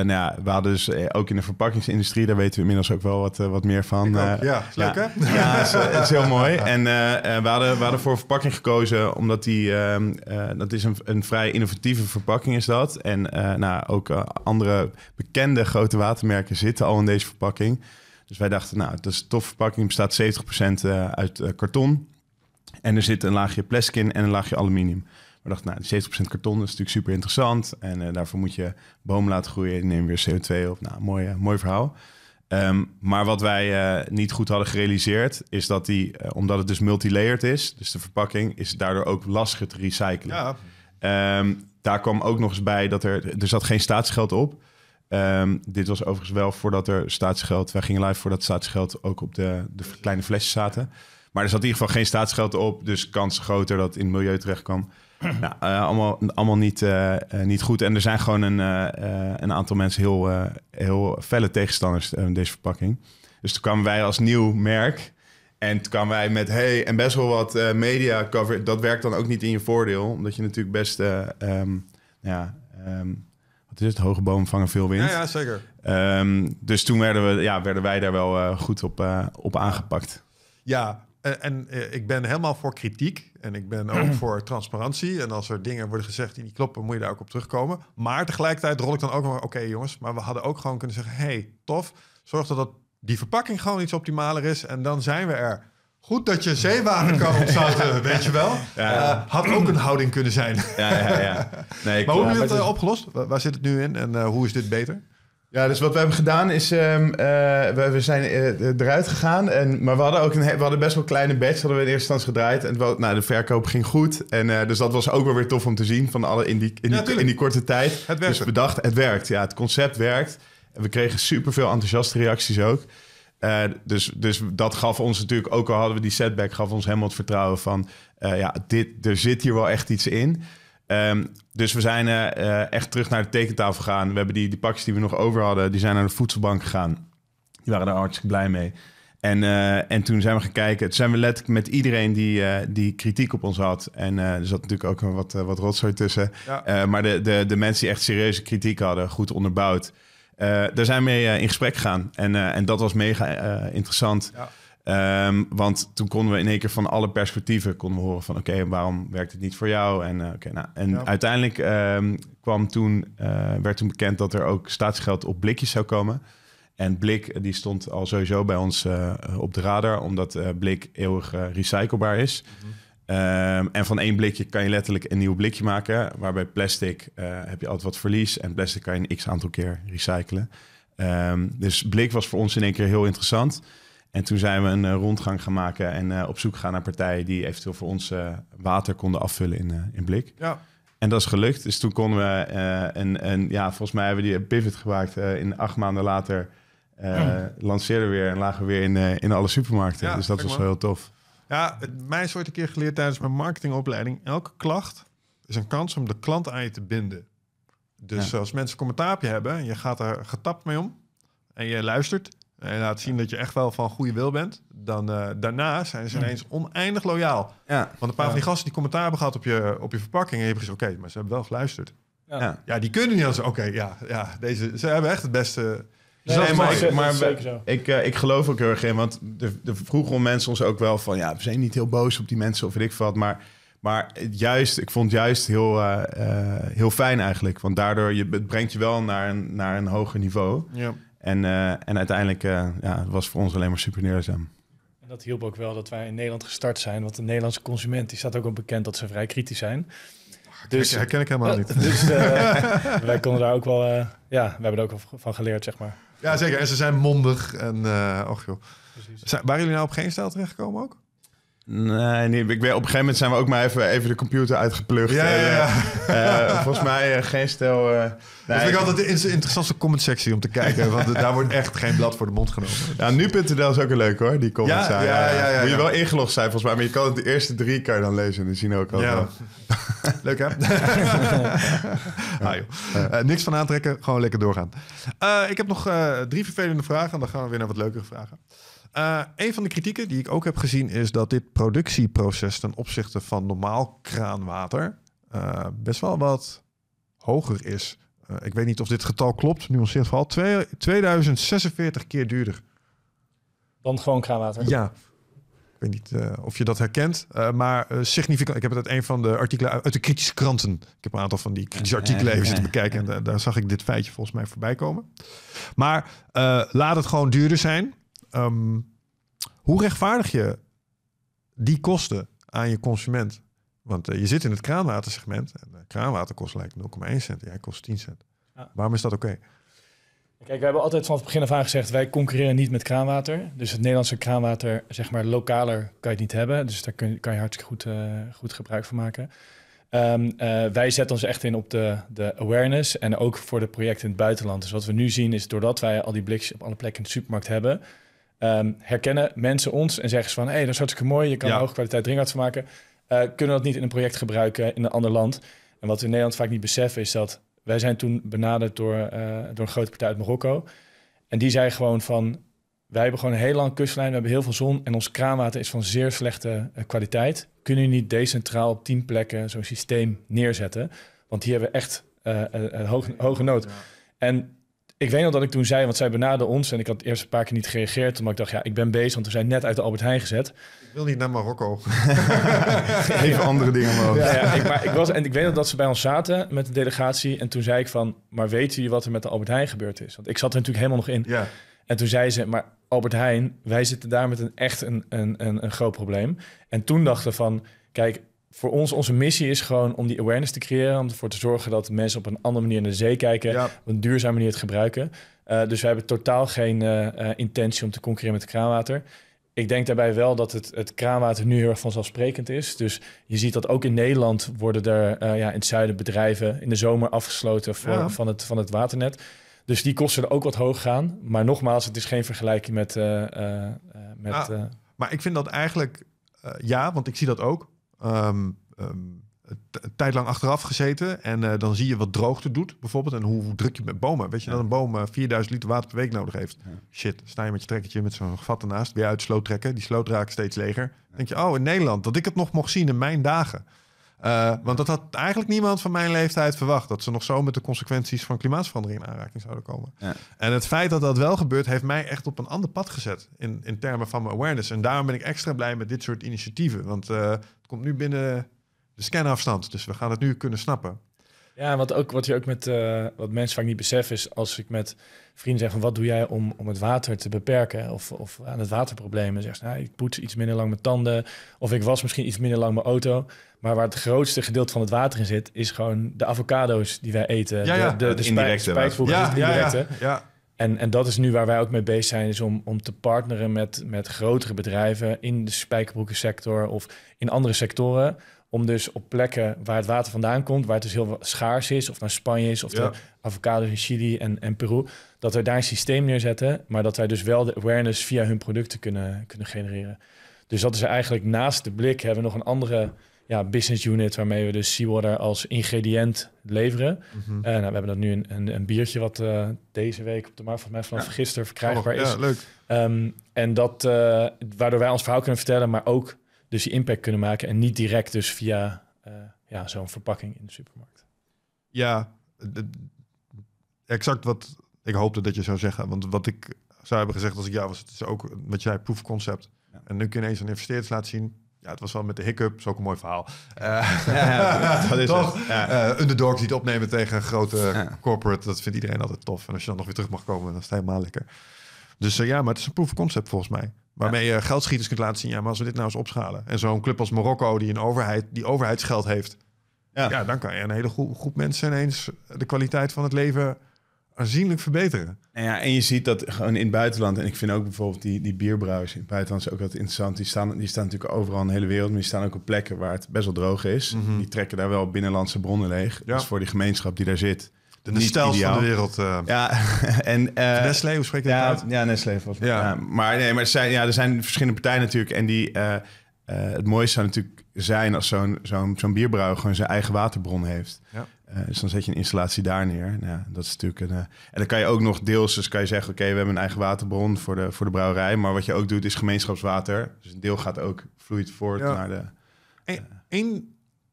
nou ja, we hadden dus eh, ook in de verpakkingsindustrie, daar weten we inmiddels ook wel wat, wat meer van. ja, leuk hè? Ja, het is, heel mooi. En we, hadden, we hadden voor verpakking gekozen, omdat die, ehm, dat is een, een vrij innovatieve verpakking is dat. En nou, ook andere bekende grote watermerken zitten al in deze verpakking. Dus wij dachten, nou, dat is een toffe verpakking, bestaat 70% uit karton. En er zit een laagje plastic in en een laagje aluminium we dachten, nou, 70% karton is natuurlijk super interessant. En eh, daarvoor moet je boom laten groeien en neem weer CO2 op. Nou, mooi, eh, mooi verhaal. Ehm, maar wat wij eh, niet goed hadden gerealiseerd, is dat die, omdat het dus multilayered is, dus de verpakking, is daardoor ook lastig te recyclen. Ja. Ehm, daar kwam ook nog eens bij dat er, er zat geen staatsgeld op. Ehm, dit was overigens wel voordat er staatsgeld, wij gingen live voordat staatsgeld ook op de, de kleine flesjes zaten. Maar er zat in ieder geval geen staatsgeld op, dus kans groter dat het in het milieu terecht kwam. Nou, eh, allemaal, allemaal niet, eh, eh, niet goed. En er zijn gewoon een, een aantal mensen heel, heel felle tegenstanders deze verpakking. Dus toen kwamen wij als nieuw merk. En toen kwamen wij met, hey, en best wel wat media cover. Dat werkt dan ook niet in je voordeel. Omdat je natuurlijk best, ehm, nou ja, ehm, wat is het? Hoge bomen vangen veel wind. Ja, ja zeker. Ehm, dus toen werden, we, ja, werden wij daar wel goed op, op aangepakt. Ja, eh, en, en eh, ik ben helemaal voor kritiek en ik ben ook mm. voor transparantie. En als er dingen worden gezegd die niet kloppen, moet je daar ook op terugkomen. Maar tegelijkertijd rol ik dan ook nog, oké jongens, maar we hadden ook gewoon kunnen zeggen, hey, tof, zorg dat, dat die verpakking gewoon iets optimaler is en dan zijn we er. Goed dat je zeewaterkoop zou weet je wel. Eh, had ook een houding kunnen zijn. ja, ja, ja. Nee, maar hoe hebben het opgelost? Waar, zit het nu in en hoe is dit beter? Ja, dus wat we hebben gedaan is, ehm, eh, we, zijn eh, eruit gegaan. En, maar we hadden ook een, we hadden best wel kleine batch, hadden we in eerste instantie gedraaid. En wel, nou, de verkoop ging goed. En, eh, dus dat was ook wel weer tof om te zien van alle in die, in die, korte tijd. Het werkt. Dus bedacht, het werkt. Ja, het concept werkt. En we kregen superveel enthousiaste reacties ook. dus, dus dat gaf ons natuurlijk, ook al hadden we die setback, gaf ons helemaal het vertrouwen van, ja, dit, er zit hier wel echt iets in. Ehm, dus we zijn eh, eh, echt terug naar de tekentafel gegaan. We hebben die, die pakjes die we nog over hadden, die zijn naar de voedselbank gegaan. Die waren daar hartstikke blij mee. En, eh, en toen zijn we gaan kijken. Toen zijn we letterlijk met iedereen die, die kritiek op ons had. En er zat natuurlijk ook wat, wat rotzooi tussen. maar de, de, de mensen die echt serieuze kritiek hadden, goed onderbouwd. daar zijn we mee in gesprek gegaan. En, en dat was mega interessant. Ja. Ehm, want toen konden we in één keer van alle perspectieven konden we horen van oké, waarom werkt het niet voor jou? En, uh, nou, en uiteindelijk ehm, kwam toen, eh, werd toen bekend dat er ook staatsgeld op blikjes zou komen. En Blik eh, die stond al sowieso bij ons op de radar, omdat Blik eeuwig recyclebaar is. Ehm, en van één blikje kan je letterlijk een nieuw blikje maken, waarbij plastic heb je altijd wat verlies en plastic kan je een x aantal keer recyclen. dus Blik was voor ons in één keer heel interessant. En toen zijn we een eh, rondgang gaan maken en eh, op zoek gaan naar partijen die eventueel voor ons eh, water konden afvullen in, in blik. Ja. En dat is gelukt. Dus toen konden we een, en ja, volgens mij hebben we die pivot gemaakt. in acht maanden later hmm. lanceerden we weer en lagen we weer in, in alle supermarkten. Ja, dus dat was wel heel tof. Ja, het, mij is ooit een keer geleerd tijdens mijn marketingopleiding. Elke klacht is een kans om de klant aan je te binden. Dus als mensen op je hebben en je gaat er getapt mee om en je luistert, en laat zien dat je echt wel van goede wil bent, dan eh, daarna zijn ze ineens oneindig loyaal. Ja. Want een paar van die gasten die commentaar hebben gehad op je, op je verpakking en je hebt gezegd, oké, maar ze hebben wel geluisterd. Ja. ja, die kunnen niet als oké, ja, ja, deze, ze hebben echt het beste. Nee, maar, ik, ik, eh, ik geloof ook heel erg in, want de, de mensen ons ook wel van, ja, we zijn niet heel boos op die mensen of weet ik wat, maar, maar juist, ik vond het juist heel, eh, heel fijn eigenlijk, want daardoor je, het brengt je wel naar een, naar een hoger niveau. Ja. En, eh, en uiteindelijk eh, ja, was het voor ons alleen maar super En dat hielp ook wel dat wij in Nederland gestart zijn. Want de Nederlandse consument die staat ook al bekend dat ze vrij kritisch zijn. Dus dat herken ik helemaal niet. Dus eh, wij konden daar ook wel, ja, we hebben er ook van geleerd, zeg maar. Ja, zeker. En ze zijn mondig en, och joh. Precies. waren jullie nou op geen stijl terechtgekomen ook? Nee, nee, ik weet. op een gegeven moment zijn we ook maar even, even de computer uitgeplucht. Ja, ja, eh, ja. Eh, eh, volgens mij geen stel... Nee, dat vind altijd de interessantste comment-sectie om te kijken. want daar wordt echt geen blad voor de mond genomen. Ja, nu.nl is ook een leuk hoor, die comments. Ja, ja, ja, Moet je wel ingelogd zijn volgens mij. Maar je kan het de eerste drie kan je dan lezen. Die zien ook al. leuk hè? ah, joh. niks van aantrekken, gewoon lekker doorgaan. ik heb nog drie vervelende vragen. En dan gaan we weer naar wat leukere vragen. Eh, een van de kritieken die ik ook heb gezien is dat dit productieproces ten opzichte van normaal kraanwater eh, best wel wat hoger is. Eh, ik weet niet of dit getal klopt, Nu nuanceert vooral. geval 2046 keer duurder. Dan gewoon kraanwater? Ja. Ik weet niet of je dat herkent, maar significant. Ik heb het uit een van de artikelen uit de kritische kranten. Ik heb een aantal van die kritische artikelen even zitten bekijken. En daar zag ik dit feitje volgens mij voorbij komen. Maar laat het gewoon duurder zijn. Ehm, hoe rechtvaardig je die kosten aan je consument? Want eh, je zit in het kraanwatersegment. En eh, kraanwater kost lijkt 0,1 cent. Jij kost 10 cent. Waarom is dat oké? Kijk, we hebben altijd vanaf het begin af aan gezegd... wij concurreren niet met kraanwater. Dus het Nederlandse kraanwater, zeg maar, lokaler kan je het niet hebben. Dus daar kun, kan je hartstikke goed, eh, goed gebruik van maken. Ehm, wij zetten ons echt in op de, de, awareness en ook voor de projecten in het buitenland. Dus wat we nu zien is, doordat wij al die blikjes op alle plekken in de supermarkt hebben, Ehm, herkennen mensen ons en zeggen ze van... hé, hey, dat is hartstikke mooi, je kan hoogkwaliteit hoge kwaliteit drinkwater van maken. Eh, kunnen we dat niet in een project gebruiken in een ander land? En wat we in Nederland vaak niet beseffen is dat... wij zijn toen benaderd door, eh, door een grote partij uit Marokko. En die zei gewoon van... wij hebben gewoon een heel lange kustlijn, we hebben heel veel zon... en ons kraanwater is van zeer slechte eh, kwaliteit. Kunnen jullie niet decentraal op tien plekken zo'n systeem neerzetten? Want hier hebben we echt hoge, hoge nood. En ik weet nog dat ik toen zei, want zij benaderde ons en ik had eerst een paar keer niet gereageerd. Omdat ik dacht, ja, ik ben bezig, want we zijn net uit de Albert Heijn gezet. Ik wil niet naar Marokko. Even andere dingen mogen. Ja, ja, ik, maar ik was, en ik weet nog dat ze bij ons zaten met de delegatie. En toen zei ik van, maar weten jullie wat er met de Albert Heijn gebeurd is? Want ik zat er natuurlijk helemaal nog in. Ja. En toen zei ze, maar Albert Heijn, wij zitten daar met een echt een, een, een, een groot probleem. En toen dachten van, kijk, voor ons, onze missie is gewoon om die awareness te creëren. Om ervoor te zorgen dat mensen op een andere manier naar de zee kijken. Op een duurzame manier het gebruiken. Eh, dus we hebben totaal geen eh, eh, intentie om te concurreren met kraanwater. Ik denk daarbij wel dat het, het kraanwater nu heel erg vanzelfsprekend is. Dus je ziet dat ook in Nederland worden er ja, in het zuiden bedrijven in de zomer afgesloten voor, van, het, van het waternet. Dus die kosten er ook wat hoog gaan. Maar nogmaals, het is geen vergelijking met. met ah, maar ik vind dat eigenlijk ja, want ik zie dat ook um, ehm, um, ehm, tijdlang achteraf gezeten. En eh, dan zie je wat droogte doet, bijvoorbeeld. En hoe, druk je met bomen. Weet je dat een boom 4000 eh, liter water per week nodig heeft? Shit, sta je met je trekkertje met zo'n gevat ernaast. Weer uit sloot trekken. Die sloot raakt steeds leger. Ja. denk je, oh, in Nederland, dat ik het nog mocht zien in mijn dagen. Eh, want dat had eigenlijk niemand van mijn leeftijd verwacht. Dat ze nog zo met de consequenties van klimaatverandering in aanraking zouden komen. En het feit dat dat wel gebeurt, heeft mij echt op een ander pad gezet. In, in termen van mijn awareness. En daarom ben ik extra blij met dit soort initiatieven. Want komt nu binnen de scanafstand, dus we gaan het nu kunnen snappen. Ja, wat ook wat je ook met eh, wat mensen vaak niet beseffen is als ik met vrienden zeg van wat doe jij om, om het water te beperken of, of aan het waterprobleem. En zeg nou, ik poets iets minder lang mijn tanden of ik was misschien iets minder lang mijn auto. Maar waar het grootste gedeelte van het water in zit, is gewoon de avocado's die wij eten. Ja, ja. De, de, de, indirecte. Ja, ja, ja. En, en dat is nu waar wij ook mee bezig zijn, is om, om te partneren met, met grotere bedrijven in de spijkerbroekensector of in andere sectoren. Om dus op plekken waar het water vandaan komt, waar het dus heel schaars is, of naar Spanje is, of ja. de avocados in Chili en, en Peru, dat wij daar een systeem neerzetten, maar dat wij dus wel de awareness via hun producten kunnen, kunnen genereren. Dus dat is eigenlijk naast de blik hebben we nog een andere ja, business unit waarmee we dus seawater als ingrediënt leveren. Mm nou, we hebben dat nu een, een, biertje wat eh, deze week op de markt, van mij vanaf gisteren, verkrijgbaar oh, is. leuk. Ehm, en dat, eh, waardoor wij ons verhaal kunnen vertellen, maar ook dus die impact kunnen maken. En niet direct dus via ja, zo'n verpakking in de supermarkt. Ja, exact wat ik hoopte dat je zou zeggen. Want wat ik zou hebben gezegd als ik ja was, het is ook wat jij proefconcept. Ja. En nu kun je ineens aan investeerders laten zien ja, het was wel met de hiccup zo'n mooi verhaal. Uh, ja, dat toch? niet eh, opnemen tegen grote corporate, dat vindt iedereen altijd tof. En als je dan nog weer terug mag komen, dan is het helemaal lekker. Dus eh, ja, maar het is een proof concept volgens mij. Waarmee je geldschieters kunt laten zien, ja, maar als we dit nou eens opschalen. En zo'n club als Marokko, die een overheid, die overheidsgeld heeft. Ja. dan kan je een hele groep, groep mensen ineens de kwaliteit van het leven aanzienlijk verbeteren. ja, en je ziet dat gewoon in het buitenland. En ik vind ook bijvoorbeeld die, die bierbrouwers in het buitenland is ook wat interessant. Die staan, die staan natuurlijk overal in de hele wereld. Maar die staan ook op plekken waar het best wel droog is. Mhm. Die trekken daar wel binnenlandse bronnen leeg. Ja. Dus voor die gemeenschap die daar zit. De, stijl van de wereld. Eh. ja, en... Uh, Nestlé, hoe spreek je dat ja, uit? Ja, Nestlé. ja. maar nee, maar er zijn, ja, er zijn verschillende partijen natuurlijk. En die... Eh, het mooiste zou natuurlijk zijn als zo'n zo'n zo'n bierbrouwer gewoon zijn eigen waterbron heeft. Ja. Eh, dus dan zet je een installatie daar neer. Nou, dat is natuurlijk een, eh, en dan kan je ook nog deels, dus kan je zeggen, oké, we hebben een eigen waterbron voor de, voor de brouwerij. Maar wat je ook doet is gemeenschapswater. Dus een deel gaat ook, vloeit voort naar de... Uh, Eén eh,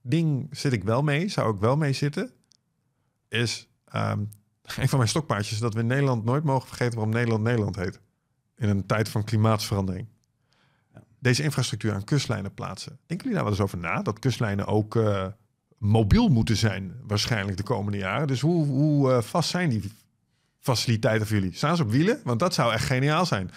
ding zit ik wel mee, zou ik wel mee zitten, is um, een van mijn stokpaardjes dat we in Nederland nooit mogen vergeten waarom Nederland Nederland heet. In een tijd van klimaatverandering. Deze infrastructuur aan kustlijnen plaatsen. Denken jullie daar wel eens over na? Dat kustlijnen ook mobiel moeten zijn, waarschijnlijk de komende jaren. Dus hoe, hoe eh, vast zijn die faciliteiten voor jullie? Staan ze op wielen? Want dat zou echt geniaal zijn.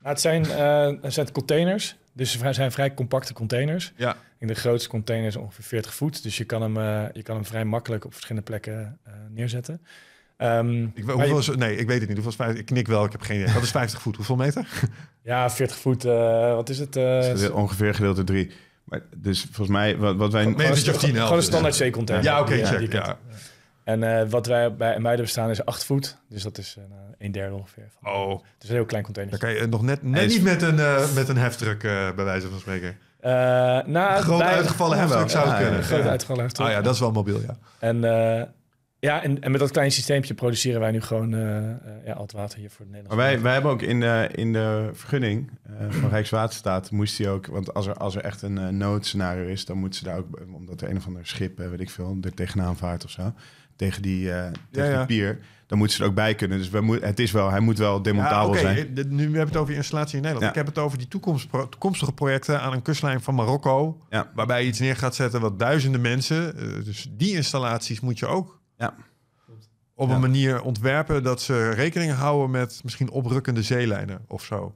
Nou, het, zijn, uh, eh, het containers, dus ze zijn vrij compacte containers. Ja. In de grootste containers ongeveer 40 voet, dus je kan hem, eh, je kan hem vrij makkelijk op verschillende plekken neerzetten. Ehm, ik, hoeveel je, nee, ik weet het niet. Hoeveel is 50, ik knik wel, ik heb geen idee. is 50 voet? Hoeveel meter? ja, 40 voet, wat is het? Is ongeveer gedeeld door 3 dus volgens mij, wat, wat wij... Gewoon, een, gewoon een standaard C-container. Dus. Ja, oké, ja, en eh, wat wij bij meiden bestaan is 8 voet. Dus dat is eh, nou, een, derde ongeveer. Van. oh. Het is een heel klein container. Dan kan je eh, nog net, net niet met een, met een heftruck, uh, bij wijze van spreken. nou, groot uitgevallen heftruck zou het kunnen. Groot uitgevallen heftruck. Ah ja, dat is wel mobiel, ja. En ja, en, met dat kleine systeempje produceren wij nu gewoon uh, ja, al het water hier voor Nederland. Maar wij, wij hebben ook in de, in de vergunning eh, van Rijkswaterstaat moest hij ook, want als er, als er echt een noodscenario is, dan moeten ze daar ook, omdat er een of ander schip, weet ik veel, er tegenaan vaart of zo, tegen die, tegen die pier, dan moeten ze er ook bij kunnen. Dus we moet, het is wel, hij moet wel demontabel ja, zijn. nu hebben we het over installatie in Nederland. Ik heb het over die toekomstige projecten aan een kustlijn van Marokko, waarbij je iets neer gaat zetten wat duizenden mensen, dus die installaties moet je ook ja. Op een manier ontwerpen dat ze rekening houden met misschien oprukkende zeelijnen of zo.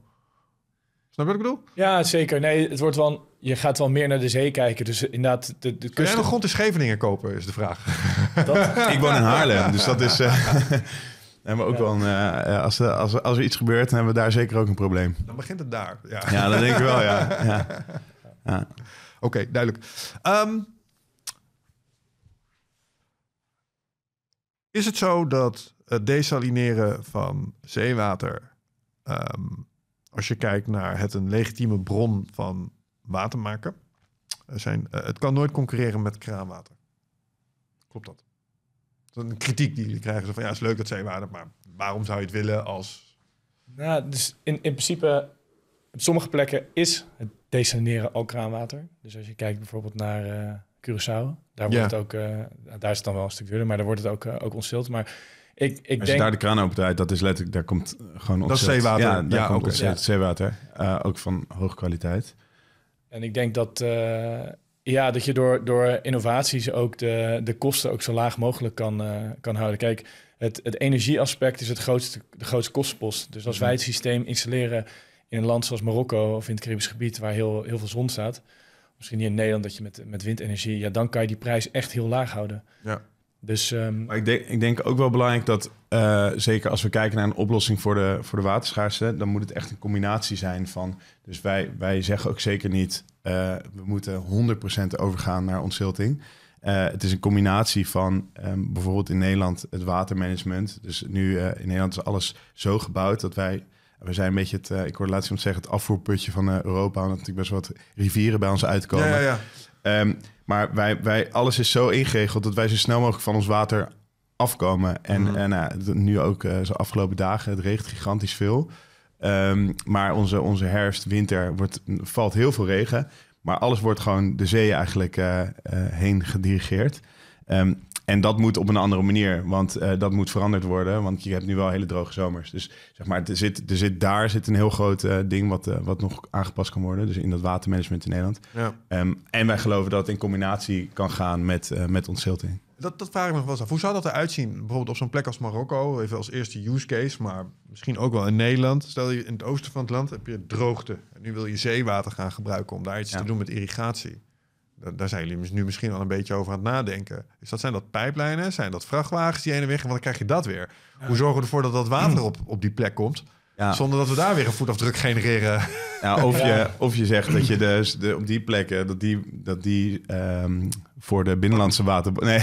Snap je wat ik bedoel? Ja, zeker. Nee, het wordt wel. Je gaat wel meer naar de zee kijken. Dus inderdaad, de, de Kun je nog grond in Scheveningen kopen, is de vraag. Dat? ik woon in Haarlem, dus dat is. Uh, hebben we ook wel een, uh, als, als, als er iets gebeurt, dan hebben we daar zeker ook een probleem. Dan begint het daar. Ja, ja dat denk ik wel, ja. ja. Oké, duidelijk. Ehm, Is het zo dat het desalineren van zeewater, ehm, als je kijkt naar het een legitieme bron van water maken, eh, zijn, eh, het kan nooit concurreren met kraanwater? Klopt dat? een kritiek die jullie krijgen. van ja, is leuk dat zeewater, maar waarom zou je het willen als. Nou, dus in, in principe, op sommige plekken is het desalineren ook kraanwater. Dus als je kijkt bijvoorbeeld naar. Eh, Curaçao. Daar, wordt het ook, eh, nou, daar is het dan wel een stuk duurder, maar daar wordt het ook, uh, ook Maar ik, ik Als je denk... daar de kraan draait, dat is letterlijk, daar komt gewoon ontzettend. Dat is zeewater. Ja, daar komt ook ja. zeewater. Eh, ook van hoge kwaliteit. En ik denk dat, ja, dat je door, door innovaties ook de, de kosten ook zo laag mogelijk kan, kan houden. Kijk, het, het energieaspect is het grootste, de grootste kostenpost. Dus als mhm. wij het systeem installeren in een land zoals Marokko of in het Caribisch gebied waar heel, heel veel zon staat, misschien niet in Nederland dat je met, met windenergie, ja, dan kan je die prijs echt heel laag houden. Ja. Dus, ehm, maar ik, denk, ik denk ook wel belangrijk dat, eh, zeker als we kijken naar een oplossing voor de, voor de waterschaarste, dan moet het echt een combinatie zijn van. Dus wij, wij zeggen ook zeker niet, eh, we moeten 100% overgaan naar ontzilting. Eh, het is een combinatie van ehm, bijvoorbeeld in Nederland het watermanagement. Dus nu in Nederland is alles zo gebouwd dat wij we zijn een beetje het, eh, ik hoor laatst iemand zeggen, het afvoerputje van eh, Europa. Omdat natuurlijk best wat rivieren bij ons uitkomen. Ja, ja, ehm, maar wij, wij, alles is zo ingeregeld dat wij zo snel mogelijk van ons water afkomen. En, mhm. en eh, nu ook uh, de afgelopen dagen, het regent gigantisch veel. Ehm, maar onze, onze herfst, winter, wordt, valt heel veel regen. Maar alles wordt gewoon de zee eigenlijk heen gedirigeerd. Ehm, en dat moet op een andere manier, want eh, dat moet veranderd worden. Want je hebt nu wel hele droge zomers. Dus zeg maar, er zit, er zit, daar zit een heel groot eh, ding wat, eh, wat nog aangepast kan worden. Dus in dat watermanagement in Nederland. Ja. Ehm, en wij geloven dat het in combinatie kan gaan met, met Dat, dat vraag ik me wel eens af. Hoe zou dat eruit zien? Bijvoorbeeld op zo'n plek als Marokko, even als eerste use case, maar misschien ook wel in Nederland. Stel je in het oosten van het land heb je droogte. En nu wil je zeewater gaan gebruiken om daar iets te doen met irrigatie daar zijn jullie nu misschien al een beetje over aan het nadenken. Dus dat zijn dat pijplijnen, zijn dat vrachtwagens die ene weg, want dan krijg je dat weer. Hoe zorgen we ervoor dat dat water op, op die plek komt? Zonder dat we daar weer een voetafdruk genereren. of, je, of je zegt dat je dus de, op die plekken, dat die, dat die ehm, voor de binnenlandse water... Nee,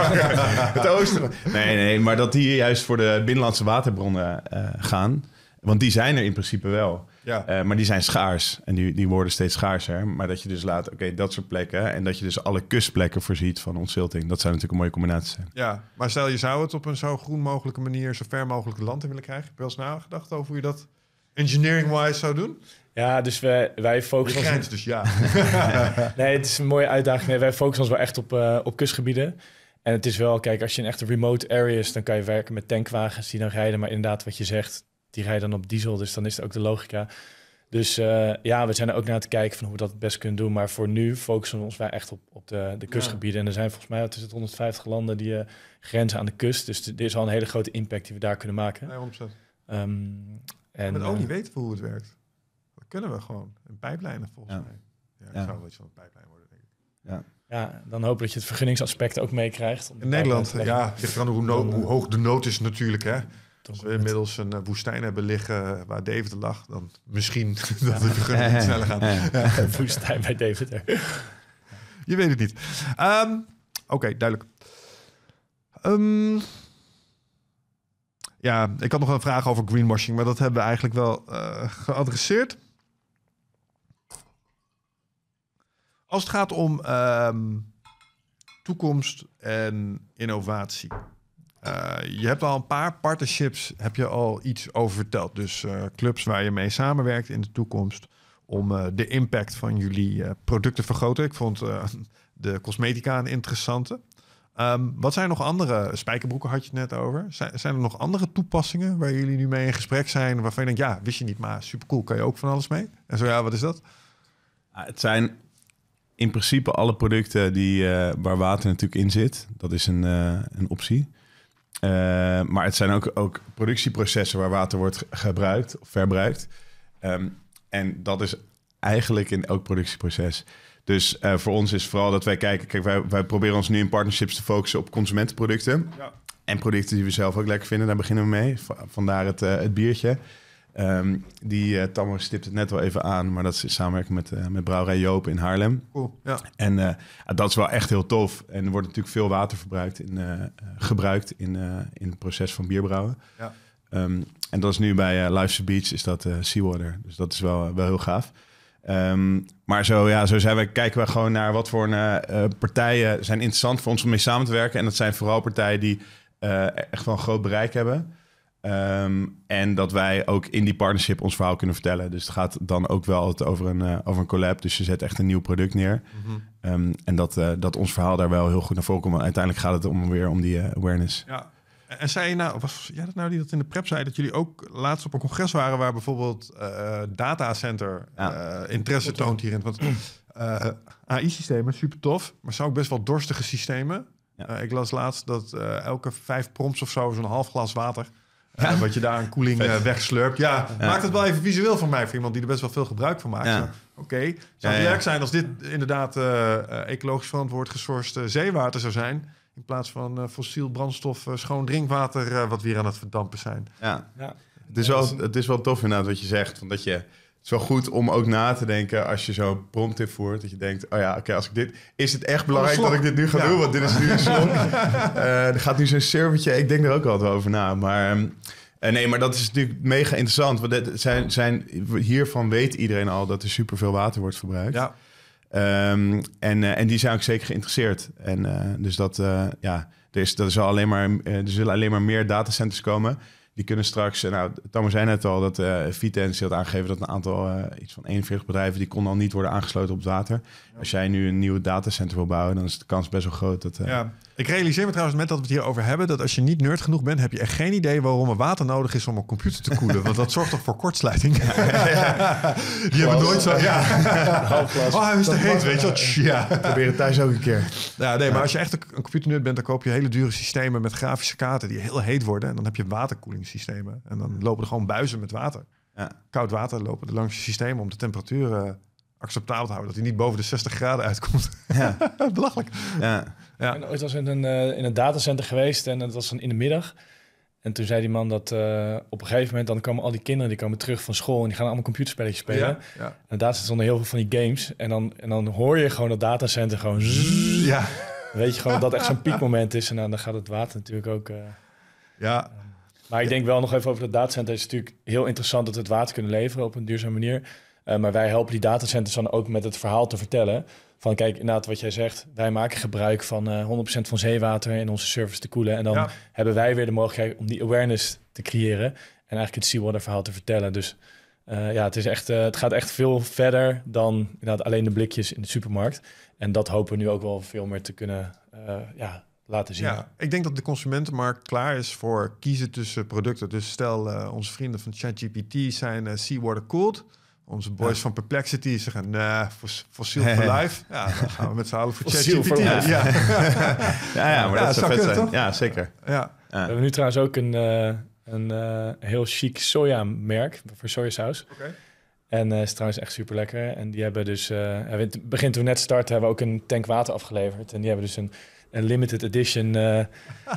het oosten. Nee, nee, maar dat die juist voor de binnenlandse waterbronnen eh, gaan. Want die zijn er in principe wel. Ja. Eh, maar die zijn schaars en die, die worden steeds schaarser. Maar dat je dus laat, oké, dat soort plekken en dat je dus alle kustplekken voorziet van ontzilting. Dat zou natuurlijk een mooie combinatie zijn. Ja, maar stel je zou het op een zo groen mogelijke manier zo ver mogelijk land in willen krijgen. Heb je wel eens nagedacht over hoe je dat engineering-wise zou doen? Ja, dus wij, wij focussen... Ons... dus ja. nee, het is een mooie uitdaging. wij focussen ons wel echt op, uh, op kustgebieden. En het is wel, kijk, als je in echte remote areas, dan kan je werken met tankwagens die dan rijden. Maar inderdaad, wat je zegt, die rijden dan op diesel, dus dan is het ook de logica. Dus eh, ja, we zijn er ook naar te kijken van hoe we dat het best kunnen doen. Maar voor nu focussen we ons wij echt op, op de, de kustgebieden. En er zijn volgens mij tussen 150 landen die eh, grenzen aan de kust. Dus dit is al een hele grote impact die we daar kunnen maken. Ehm, en, maar ook eh, niet weten hoe het werkt. Dat kunnen we gewoon. Een pijplijnen volgens ja. mij. Ja, ik zou wel iets van een pijplijn worden, denk ik. Ja. Ja, dan hoop ik dat je het vergunningsaspect ook meekrijgt. In Nederland, ja, ligt eraan hoe, hoe hoog de nood is natuurlijk. Hè. Als we inmiddels een eh, woestijn hebben liggen waar David lag, dan misschien ja. dat het ja. sneller gaat. woestijn bij David. Je weet het niet. Ehm, oké, duidelijk. Ehm, ja, ik had nog een vraag over greenwashing, maar dat hebben we eigenlijk wel eh, geadresseerd. Als het gaat om ehm, toekomst en innovatie. Eh, je hebt al een paar partnerships, heb je al iets over verteld. Dus eh, clubs waar je mee samenwerkt in de toekomst om eh, de impact van jullie producten te vergroten. Ik vond de cosmetica een interessante. Ehm, wat zijn nog andere, spijkerbroeken had je het net over. Zijn, zijn, er nog andere toepassingen waar jullie nu mee in gesprek zijn? Waarvan je denkt, ja, wist je niet, maar supercool, kan je ook van alles mee? En zo ja, wat is dat? Ah, het zijn in principe alle producten die, waar water natuurlijk in zit. Dat is een, een optie. Eh, maar het zijn ook, ook productieprocessen waar water wordt gebruikt of verbruikt. Ehm, en dat is eigenlijk in elk productieproces. Dus eh, voor ons is vooral dat wij kijken, kijk, wij, wij proberen ons nu in partnerships te focussen op consumentenproducten. Ja. En producten die we zelf ook lekker vinden, daar beginnen we mee. Vandaar het, eh, het biertje. Ehm, die uh, eh, Tammer stipt het net wel even aan, maar dat is in samenwerking met, uh, met Brouwerij Joop in Haarlem. Cool, ja. En eh, dat is wel echt heel tof. En er wordt natuurlijk veel water verbruikt in, gebruikt in, in het proces van bierbrouwen. Ja. Ehm, en dat is nu bij uh, Beach, is dat seawater. Dus dat is wel, wel heel gaaf. Ehm, maar zo, ja, zo zijn we kijken we gewoon naar wat voor partijen zijn interessant voor ons om mee samen te werken. En dat zijn vooral partijen die e-, echt wel een groot bereik hebben. Ehm, en dat wij ook in die partnership ons verhaal kunnen vertellen. Dus het gaat dan ook wel over een, eh, over een collab. Dus je zet echt een nieuw product neer. Mhm. Ehm, en dat, eh, dat ons verhaal daar wel heel goed naar voren komt. uiteindelijk gaat het om, weer om die eh, awareness. Ja. En zei je nou, was jij dat nou die dat in de prep zei, dat jullie ook laatst op een congres waren waar bijvoorbeeld datacenter interesse toont hierin? Want AI-systemen, super tof, maar zijn ook best wel dorstige systemen. ik las laatst dat elke vijf prompts of zo zo'n half glas water ja? wat je daar een koeling uh, wegslurpt. Ja, maak het wel even visueel voor mij, voor iemand die er best wel veel gebruik van maakt. Ja. Oké, zou het zijn als dit inderdaad eh, eh, ecologisch verantwoord gesourced zeewater zou zijn. In plaats van fossiel brandstof, schoon drinkwater, wat we hier aan het verdampen zijn. Ja, het, is wel, het is wel tof inderdaad wat je zegt. dat je zo goed om ook na te denken als je zo prompt invoert. Dat je denkt, oh ja, oké, als ik dit... Is het echt belangrijk dat ik dit nu ga doen? Want dit is nu een slok. Eh, er gaat nu zo'n servertje. Ik denk er ook altijd over na. Maar ehm, eh, nee, maar dat is natuurlijk mega interessant. Want het zijn, zijn, hiervan weet iedereen al dat er superveel water wordt verbruikt. Ja. Ehm, en, eh, en die zijn ook zeker geïnteresseerd. En dus dat, ja, er, is, dat is alleen maar, er zullen alleen maar meer datacenters komen... Die kunnen straks, eh, nou, Thomas zei net al dat uh, eh, Vitens had aangegeven dat een aantal, uh, iets van 41 bedrijven, die konden al niet worden aangesloten op het water. Als jij nu een nieuw datacenter wil bouwen, dan is de kans best wel groot dat... ja, ik realiseer me trouwens met dat we het hier over hebben... dat als je niet nerd genoeg bent... heb je echt geen idee waarom er water nodig is om een computer te koelen. want dat zorgt toch voor kortsluiting? ja, Die hebben nooit zo... Ja. Oh, hij is te heet, weet je Ja. Probeer het thuis ook een keer. Ja, nee, maar als je echt een computer nerd bent... dan koop je hele dure systemen met grafische kaarten... die heel heet worden. En dan heb je waterkoelingssystemen. En dan lopen er gewoon buizen met water. Koud water lopen er langs je systeem om de temperatuur eh, acceptabel te houden. Dat hij niet boven de 60 graden uitkomt. Ja. Belachelijk. Ja. Ja. ooit was in een, eh, in een datacenter geweest en dat was dan in de middag. En toen zei die man dat eh, op een gegeven moment dan komen al die kinderen die komen terug van school en die gaan allemaal computerspelletjes spelen. Ja, ja. En daar stonden heel veel van die games. En dan, en dan hoor je gewoon dat datacenter gewoon. ja. Weet je gewoon dat echt zo'n piekmoment is. En dan, gaat het water natuurlijk ook. Eh, ja. maar ik denk wel nog even over dat datacenter. Het is natuurlijk heel interessant dat we het water kunnen leveren op een duurzame manier. Eh, maar wij helpen die datacenters dan ook met het verhaal te vertellen. Van kijk, inderdaad wat jij zegt, wij maken gebruik van 100% eh, van zeewater in onze service te koelen. En dan hebben wij weer de mogelijkheid om die awareness te creëren. En eigenlijk het seawater verhaal te vertellen. Dus eh, ja, het, is echt, het gaat echt veel verder dan inderdaad alleen de blikjes in de supermarkt. En dat hopen we nu ook wel veel meer te kunnen ja, laten zien. Ja, ik denk dat de consumentenmarkt klaar is voor kiezen tussen producten. Dus stel, onze vrienden van ChatGPT zijn seawater cooled. Onze boys van Perplexity zeggen, nee, eh, fossiel voor life. Ja, dan gaan we met z'n allen voor ChatGPT. Ja. ja. ja, maar dat zou vet zijn. Toch? Ja, zeker. Ja. We hebben nu trouwens ook een, eh, een uh, heel chic sojamerk voor sojasaus. En uh, is trouwens echt super lekker. En die hebben dus, uh, begin toen we net starten, hebben we ook een tank water afgeleverd. En die hebben dus een een limited edition uh, eh,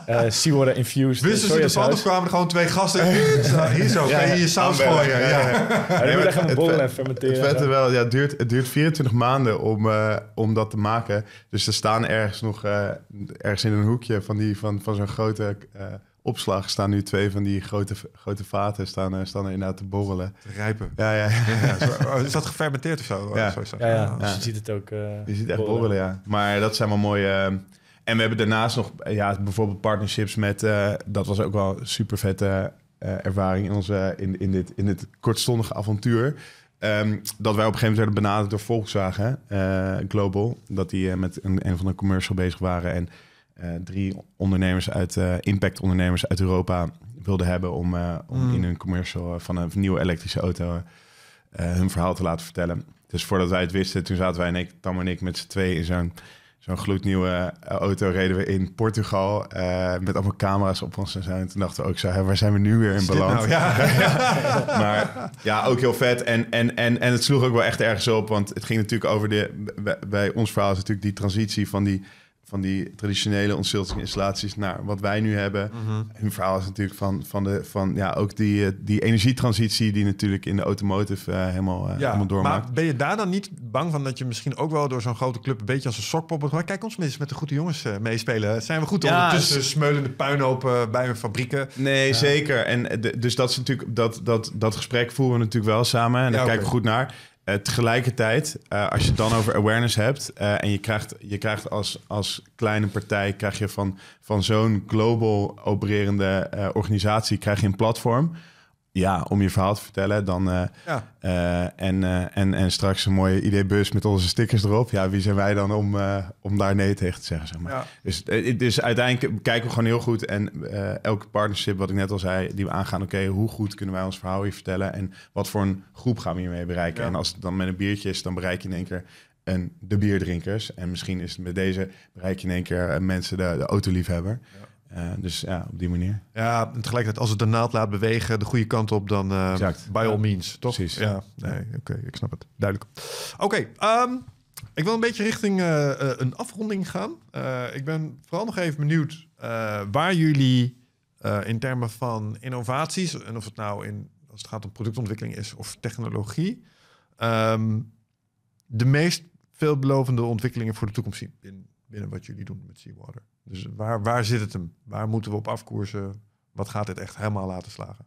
eh, uh, seawater infused. Wisten ze ervan of kwamen er gewoon twee gasten? hier zo, je saus gooien. Ja, een bol fermenteren. Het eh, ja, duurt, het duurt 24 maanden om, om dat te maken. Dus er staan ergens nog, ergens in een hoekje van, die, van, van zo'n grote opslag staan nu twee van die grote, grote vaten staan, staan er inderdaad te borrelen. Te rijpen. Ja, ja. ja, oh, is dat gefermenteerd of zo? Ja, oh, ja, Dus je ziet het ook. je ziet echt borrelen. ja. Maar dat zijn wel mooie, en we hebben daarnaast nog ja, bijvoorbeeld partnerships met... Eh, dat was ook wel super vette eh, ervaring in, onze, in, in, dit, in dit kortstondige avontuur. Ehm, dat wij op een gegeven moment werden benaderd door Volkswagen eh, Global. Dat die met een, van de commercial bezig waren. En drie ondernemers uit impact ondernemers uit Europa wilden hebben om, om hmm. in hun commercial van een nieuwe elektrische auto hun verhaal te laten vertellen. Dus voordat wij het wisten, toen zaten wij en ik, Tam en ik met z'n twee in zo'n zo'n gloednieuwe eh, auto reden we in Portugal eh, met allemaal camera's op ons en toen dachten we ook zo, hè, waar zijn we nu weer in beland? Nou? Ja. maar ja, ook heel vet. En, en, en, en het sloeg ook wel echt ergens op, want het ging natuurlijk over de... bij ons verhaal is natuurlijk die transitie van die van die traditionele installaties naar wat wij nu hebben. Mm Hun verhaal is natuurlijk van, van, de, van ja, ook die, eh, die energietransitie die natuurlijk in de automotive eh, helemaal, eh, ja, helemaal doormaakt. Maar ben je daar dan niet bang van dat je misschien ook wel door zo'n grote club een beetje als een sokpop wordt? Kijk ons eens met de goede jongens meespelen. Zijn we goed ja, ondertussen smeulende puinhopen bij hun fabrieken? Nee, zeker. En dus dat is natuurlijk dat, dat, dat gesprek voeren we natuurlijk wel samen en ja, daar kijken we goed naar. Eh, tegelijkertijd, eh, als je het dan over awareness hebt eh, en je krijgt, je krijgt als, als kleine partij krijg je van, van zo'n global opererende organisatie krijg je een platform ja, om je verhaal te vertellen. Dan, eh, eh, en, eh, en, en straks een mooie idee bus met onze stickers erop. Ja, wie zijn wij dan om, om daar nee tegen te zeggen? Zeg maar. dus, dus uiteindelijk kijken we gewoon heel goed. En elke partnership, wat ik net al zei, die we aangaan. Oké, hoe goed kunnen wij ons verhaal hier vertellen? En wat voor een groep gaan we hiermee bereiken? En als het dan met een biertje is, dan bereik je in één keer een de bierdrinkers. En misschien is het met deze bereik je in één keer mensen de, de autoliefhebber. Ja. Eh, dus ja, op die manier. Ja, en tegelijkertijd als het de naald laat bewegen de goede kant op, dan uh, by all means, toch? Precies. Ja, nee, oké, ik snap het. Duidelijk. Oké, ehm, ik wil een beetje richting eh, een afronding gaan. ik ben vooral nog even benieuwd waar jullie in termen van innovaties, en of het nou in, als het gaat om productontwikkeling is of technologie, ehm, de meest veelbelovende ontwikkelingen voor de toekomst zien binnen wat jullie doen met Seawater. Dus waar, waar zit het hem? Waar moeten we op afkoersen? Wat gaat dit echt helemaal laten slagen?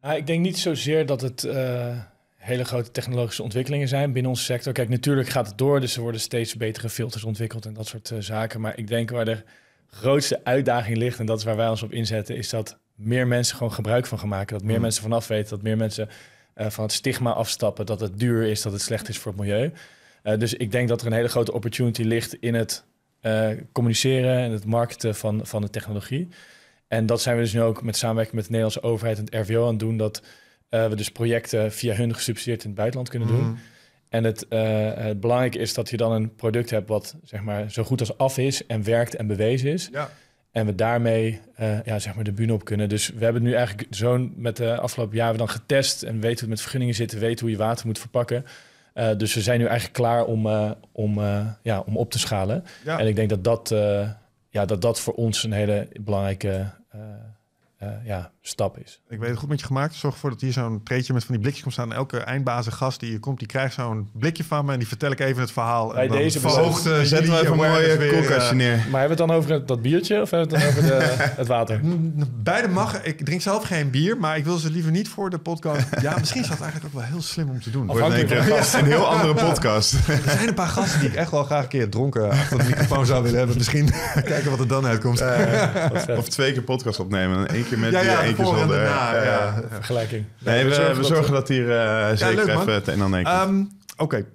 Nou, ik denk niet zozeer dat het eh, hele grote technologische ontwikkelingen zijn binnen onze sector. Kijk, natuurlijk gaat het door, dus er worden steeds betere filters ontwikkeld en dat soort eh, zaken. Maar ik denk waar de grootste uitdaging ligt, en dat is waar wij ons op inzetten, is dat meer mensen gewoon gebruik van gaan maken. Dat meer hmm. mensen vanaf weten, dat meer mensen eh, van het stigma afstappen, dat het duur is, dat het slecht is voor het milieu. dus ik denk dat er een hele grote opportunity ligt in het eh, communiceren en het markten van, van de technologie. En dat zijn we dus nu ook met samenwerking met de Nederlandse overheid en het RVO aan het doen. Dat eh, we dus projecten via hun gesubsidieerd in het buitenland kunnen doen. Mm-hmm. En het, uh, het, belangrijke is dat je dan een product hebt wat zeg maar, zo goed als af is en werkt en bewezen is. Ja. En we daarmee ja, zeg maar de bühne op kunnen. Dus we hebben nu eigenlijk zo'n met de afgelopen jaren dan getest en weten hoe het met vergunningen zit weten hoe je water moet verpakken. Eh, dus we zijn nu eigenlijk klaar om, eh, om, eh, ja, om op te schalen. En ik denk dat dat, ja, dat dat voor ons een hele belangrijke eh, ja, stap is. Ik weet het goed met je gemaakt. Zorg ervoor dat hier zo'n treetje met van die blikjes komt staan. Elke eindbazen gast die hier komt, die krijgt zo'n blikje van me. En die vertel ik even het verhaal. Bij en deze verhoogde zetten we even een mooie koelkastje eh, neer. maar hebben we het dan over dat biertje of hebben we het dan over de, het water? Beide mag. Ik drink zelf geen bier, maar ik wil ze liever niet voor de podcast. Ja, misschien is dat eigenlijk ook wel heel slim om te doen. Afhankelijk van gasten Een heel andere podcast. er zijn een paar gasten die ik echt wel graag een keer dronken achter de microfoon zou willen hebben. Misschien kijken wat er dan uitkomt. Eh, of twee keer podcast opnemen en één keer met ja, ja, die eentje zonder. ja, vergelijking. Nee, we, zorgen, dat, hier uh, zeker even het een en ander um, Oké.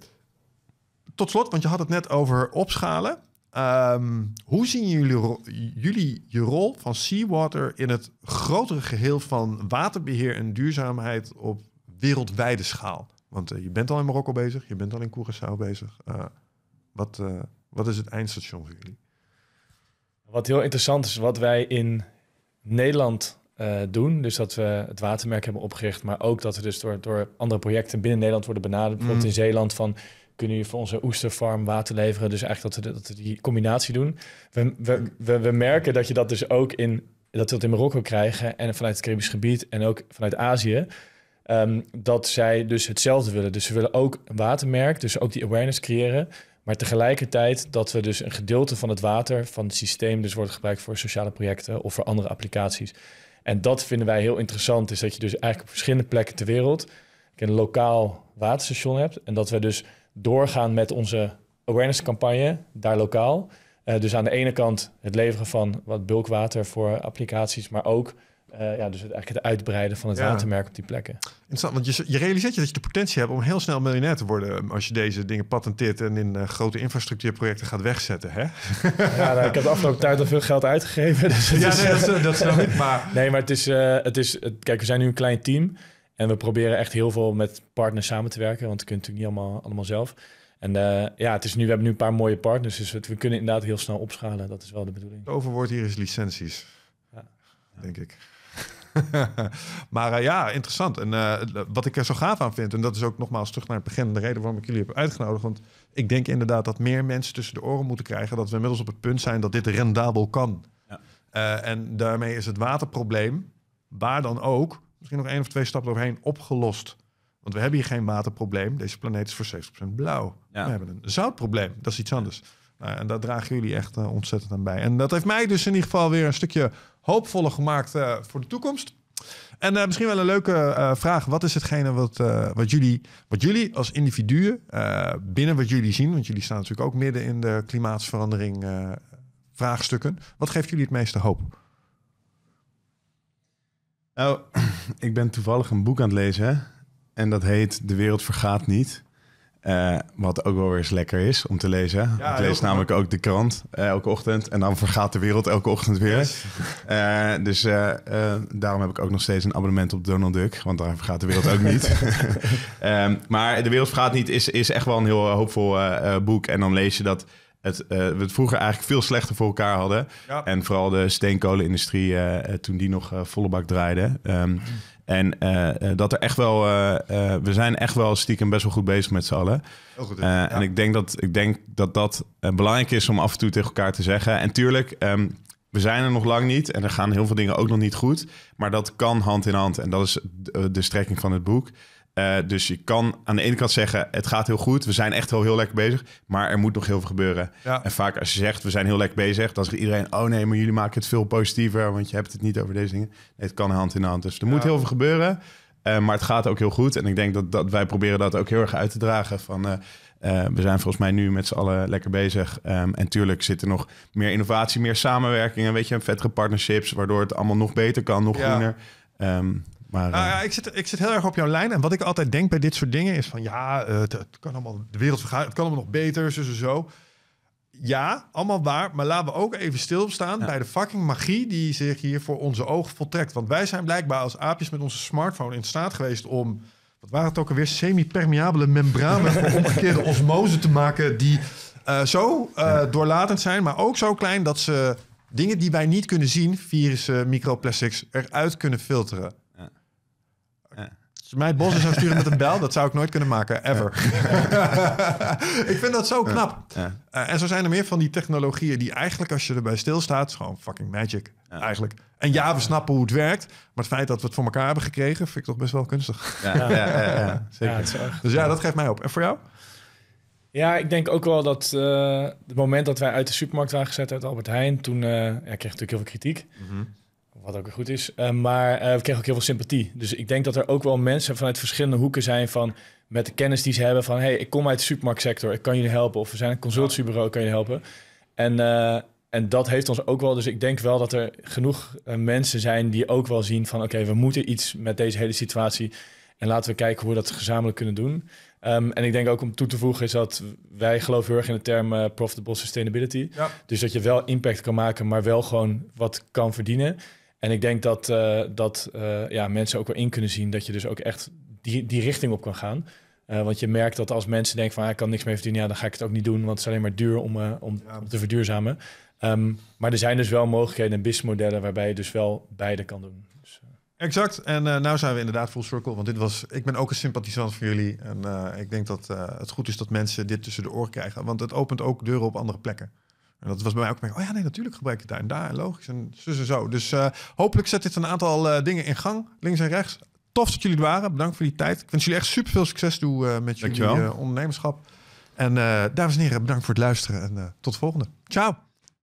Tot slot, want je had het net over opschalen. Ehm, hoe zien jullie, jullie je rol van Seawater in het grotere geheel van waterbeheer en duurzaamheid op wereldwijde schaal? Want eh, je bent al in Marokko bezig, je bent al in Curaçao bezig. Eh, wat, wat is het eindstation voor jullie? Wat heel interessant is, wat wij in Nederland eh, doen. Dus dat we het watermerk hebben opgericht, maar ook dat we dus door, door andere projecten binnen Nederland worden benaderd. Bijvoorbeeld mhm. in Zeeland van kunnen jullie voor onze oesterfarm water leveren? Dus eigenlijk dat we, dat we die combinatie doen. We, we, we, merken dat je dat dus ook in, dat we dat in Marokko krijgen en vanuit het Caribisch gebied en ook vanuit Azië. Ehm, dat zij dus hetzelfde willen. Dus ze willen ook een watermerk, dus ook die awareness creëren. Maar tegelijkertijd dat we dus een gedeelte van het water van het systeem dus wordt gebruikt voor sociale projecten of voor andere applicaties. En dat vinden wij heel interessant, is dat je dus eigenlijk op verschillende plekken ter wereld een lokaal waterstation hebt. En dat we dus doorgaan met onze awareness campagne daar lokaal. Eh, dus aan de ene kant het leveren van wat bulkwater voor applicaties, maar ook eh, ja, dus het, eigenlijk het uitbreiden van het watermerk op die plekken. Interessant, want je, je realiseert je dat je de potentie hebt om heel snel miljonair te worden eh, als je deze dingen patenteert en in eh, grote infrastructuurprojecten gaat wegzetten. Hè? Ja, nou, ik heb de afgelopen tijd al veel geld uitgegeven. Dus ja, nee, dat, is, dat snap Maar... Nee, maar het is, het is het, kijk, we zijn nu een klein team en we proberen echt heel veel met partners samen te werken, want we kunnen natuurlijk niet allemaal, allemaal zelf. En ja, het is nu, we hebben nu een paar mooie partners, dus we kunnen inderdaad heel snel opschalen. Dat is wel de bedoeling. Het overwoord hier is licenties, ja. denk ik. maar eh, ja, interessant. En eh, wat ik er zo gaaf aan vind, en dat is ook nogmaals terug naar het begin, de reden waarom ik jullie heb uitgenodigd. Want ik denk inderdaad dat meer mensen tussen de oren moeten krijgen dat we inmiddels op het punt zijn dat dit rendabel kan. Ja. Eh, en daarmee is het waterprobleem, waar dan ook, misschien nog één of twee stappen overheen, opgelost. Want we hebben hier geen waterprobleem. Deze planeet is voor 70% blauw. We hebben een zoutprobleem. Dat is iets anders. Nou, en daar dragen jullie echt eh, ontzettend aan bij. En dat heeft mij dus in ieder geval weer een stukje hoopvoller gemaakt eh, voor de toekomst. En eh, misschien wel een leuke vraag. Wat is hetgene wat, wat, jullie, wat jullie als individuen binnen wat jullie zien, want jullie staan natuurlijk ook midden in de klimaatsverandering vraagstukken. Wat geeft jullie het meeste hoop? Nou, ik ben toevallig een boek aan het lezen. En dat heet De wereld vergaat niet. Eh, wat ook wel weer eens lekker is om te lezen. ik lees namelijk ook de krant eh, elke ochtend. En dan vergaat de wereld elke ochtend weer. Eh, dus daarom heb ik ook nog steeds een abonnement op Donald Duck. Want daar vergaat de wereld ook niet. Ehm, maar De Wereld Vergaat Niet is, is echt wel een heel hoopvol boek. En dan lees je dat het, we het vroeger eigenlijk veel slechter voor elkaar hadden. En vooral de steenkolenindustrie, uh, toen die nog volle bak draaide. Um, en eh, eh, dat er echt wel, eh, we zijn echt wel stiekem best wel goed bezig met z'n allen. Heel goed, En ik denk dat ik denk dat, dat belangrijk is om af en toe tegen elkaar te zeggen. En tuurlijk, ehm, we zijn er nog lang niet en er gaan heel veel dingen ook nog niet goed. Maar dat kan hand in hand. En dat is de strekking van het boek. Eh, dus je kan aan de ene kant zeggen, het gaat heel goed, we zijn echt wel heel lekker bezig, maar er moet nog heel veel gebeuren. En vaak als je zegt, we zijn heel lekker bezig, dan zegt iedereen, oh nee, maar jullie maken het veel positiever, want je hebt het niet over deze dingen. Nee, het kan hand in hand. Dus er moet heel veel gebeuren, eh, maar het gaat ook heel goed. En ik denk dat, dat wij proberen dat ook heel erg uit te dragen van... Eh, we zijn volgens mij nu met z'n allen lekker bezig. Ehm, en tuurlijk zit er nog meer innovatie, meer samenwerking en weet je, vettere partnerships, waardoor het allemaal nog beter kan, nog groener. Um, maar, nou eh, ja, ik, zit, ik zit heel erg op jouw lijn. En wat ik altijd denk bij dit soort dingen is van ja, eh, het, kan allemaal de wereld vergaan, het kan allemaal nog beter, zo, zo, zo. Ja, allemaal waar. Maar laten we ook even stilstaan ja. bij de fucking magie die zich hier voor onze ogen voltrekt. Want wij zijn blijkbaar als aapjes met onze smartphone in staat geweest om. Wat waren het ook alweer? Semi-permeabele membranen een omgekeerde osmose te maken. Die eh, zo doorlatend zijn, maar ook zo klein dat ze dingen die wij niet kunnen zien, virussen, microplastics, eruit kunnen filteren. Als mij het bos zou sturen met een bel, dat zou ik nooit kunnen maken, ever. ik vind dat zo knap. Eh, en zo zijn er meer van die technologieën die eigenlijk als je erbij stilstaat, gewoon fucking magic eigenlijk. En ja, we snappen hoe het werkt, maar het feit dat we het voor elkaar hebben gekregen, vind ik toch best wel kunstig. Ja, zeker. dus ja, dat geeft mij op. En voor jou? Ja, ik denk ook wel dat eh, het moment dat wij uit de supermarkt waren gezet uit Albert Heijn, toen uh, ja, ik kreeg natuurlijk heel veel kritiek. Mhm. Wat ook goed is. Eh, maar eh, we kregen ook heel veel sympathie. Dus ik denk dat er ook wel mensen vanuit verschillende hoeken zijn van met de kennis die ze hebben van hey, ik kom uit de supermarktsector, ik kan jullie helpen. Of we zijn een consultiebureau, ik kan je helpen. En, eh, en dat heeft ons ook wel. Dus ik denk wel dat er genoeg mensen zijn die ook wel zien van oké, we moeten iets met deze hele situatie. En laten we kijken hoe we dat gezamenlijk kunnen doen. Ehm, en ik denk ook om toe te voegen is dat wij geloven heel erg in de term profitable sustainability. Dus dat je wel impact kan maken, maar wel gewoon wat kan verdienen. En ik denk dat, eh, dat eh, ja, mensen ook wel in kunnen zien dat je dus ook echt die, die richting op kan gaan. Eh, want je merkt dat als mensen denken van ah, ik kan niks meer verdienen, ja, dan ga ik het ook niet doen, want het is alleen maar duur om, om, te verduurzamen. Ehm, maar er zijn dus wel mogelijkheden en businessmodellen waarbij je dus wel beide kan doen. Dus, Exact. En uh, nou zijn we inderdaad full circle. Want dit was. Ik ben ook een sympathisant van jullie. En ik denk dat het goed is dat mensen dit tussen de oren krijgen. Want het opent ook deuren op andere plekken. En dat was bij mij ook, oh ja, nee, natuurlijk gebruik je daar en daar, logisch, en zo, en zo. Dus eh, hopelijk zet dit een aantal eh, dingen in gang, links en rechts. Tof dat jullie er waren, bedankt voor die tijd. Ik wens jullie echt super veel succes toe eh, met jullie ondernemerschap. En dames en heren, bedankt voor het luisteren en tot de volgende. Ciao!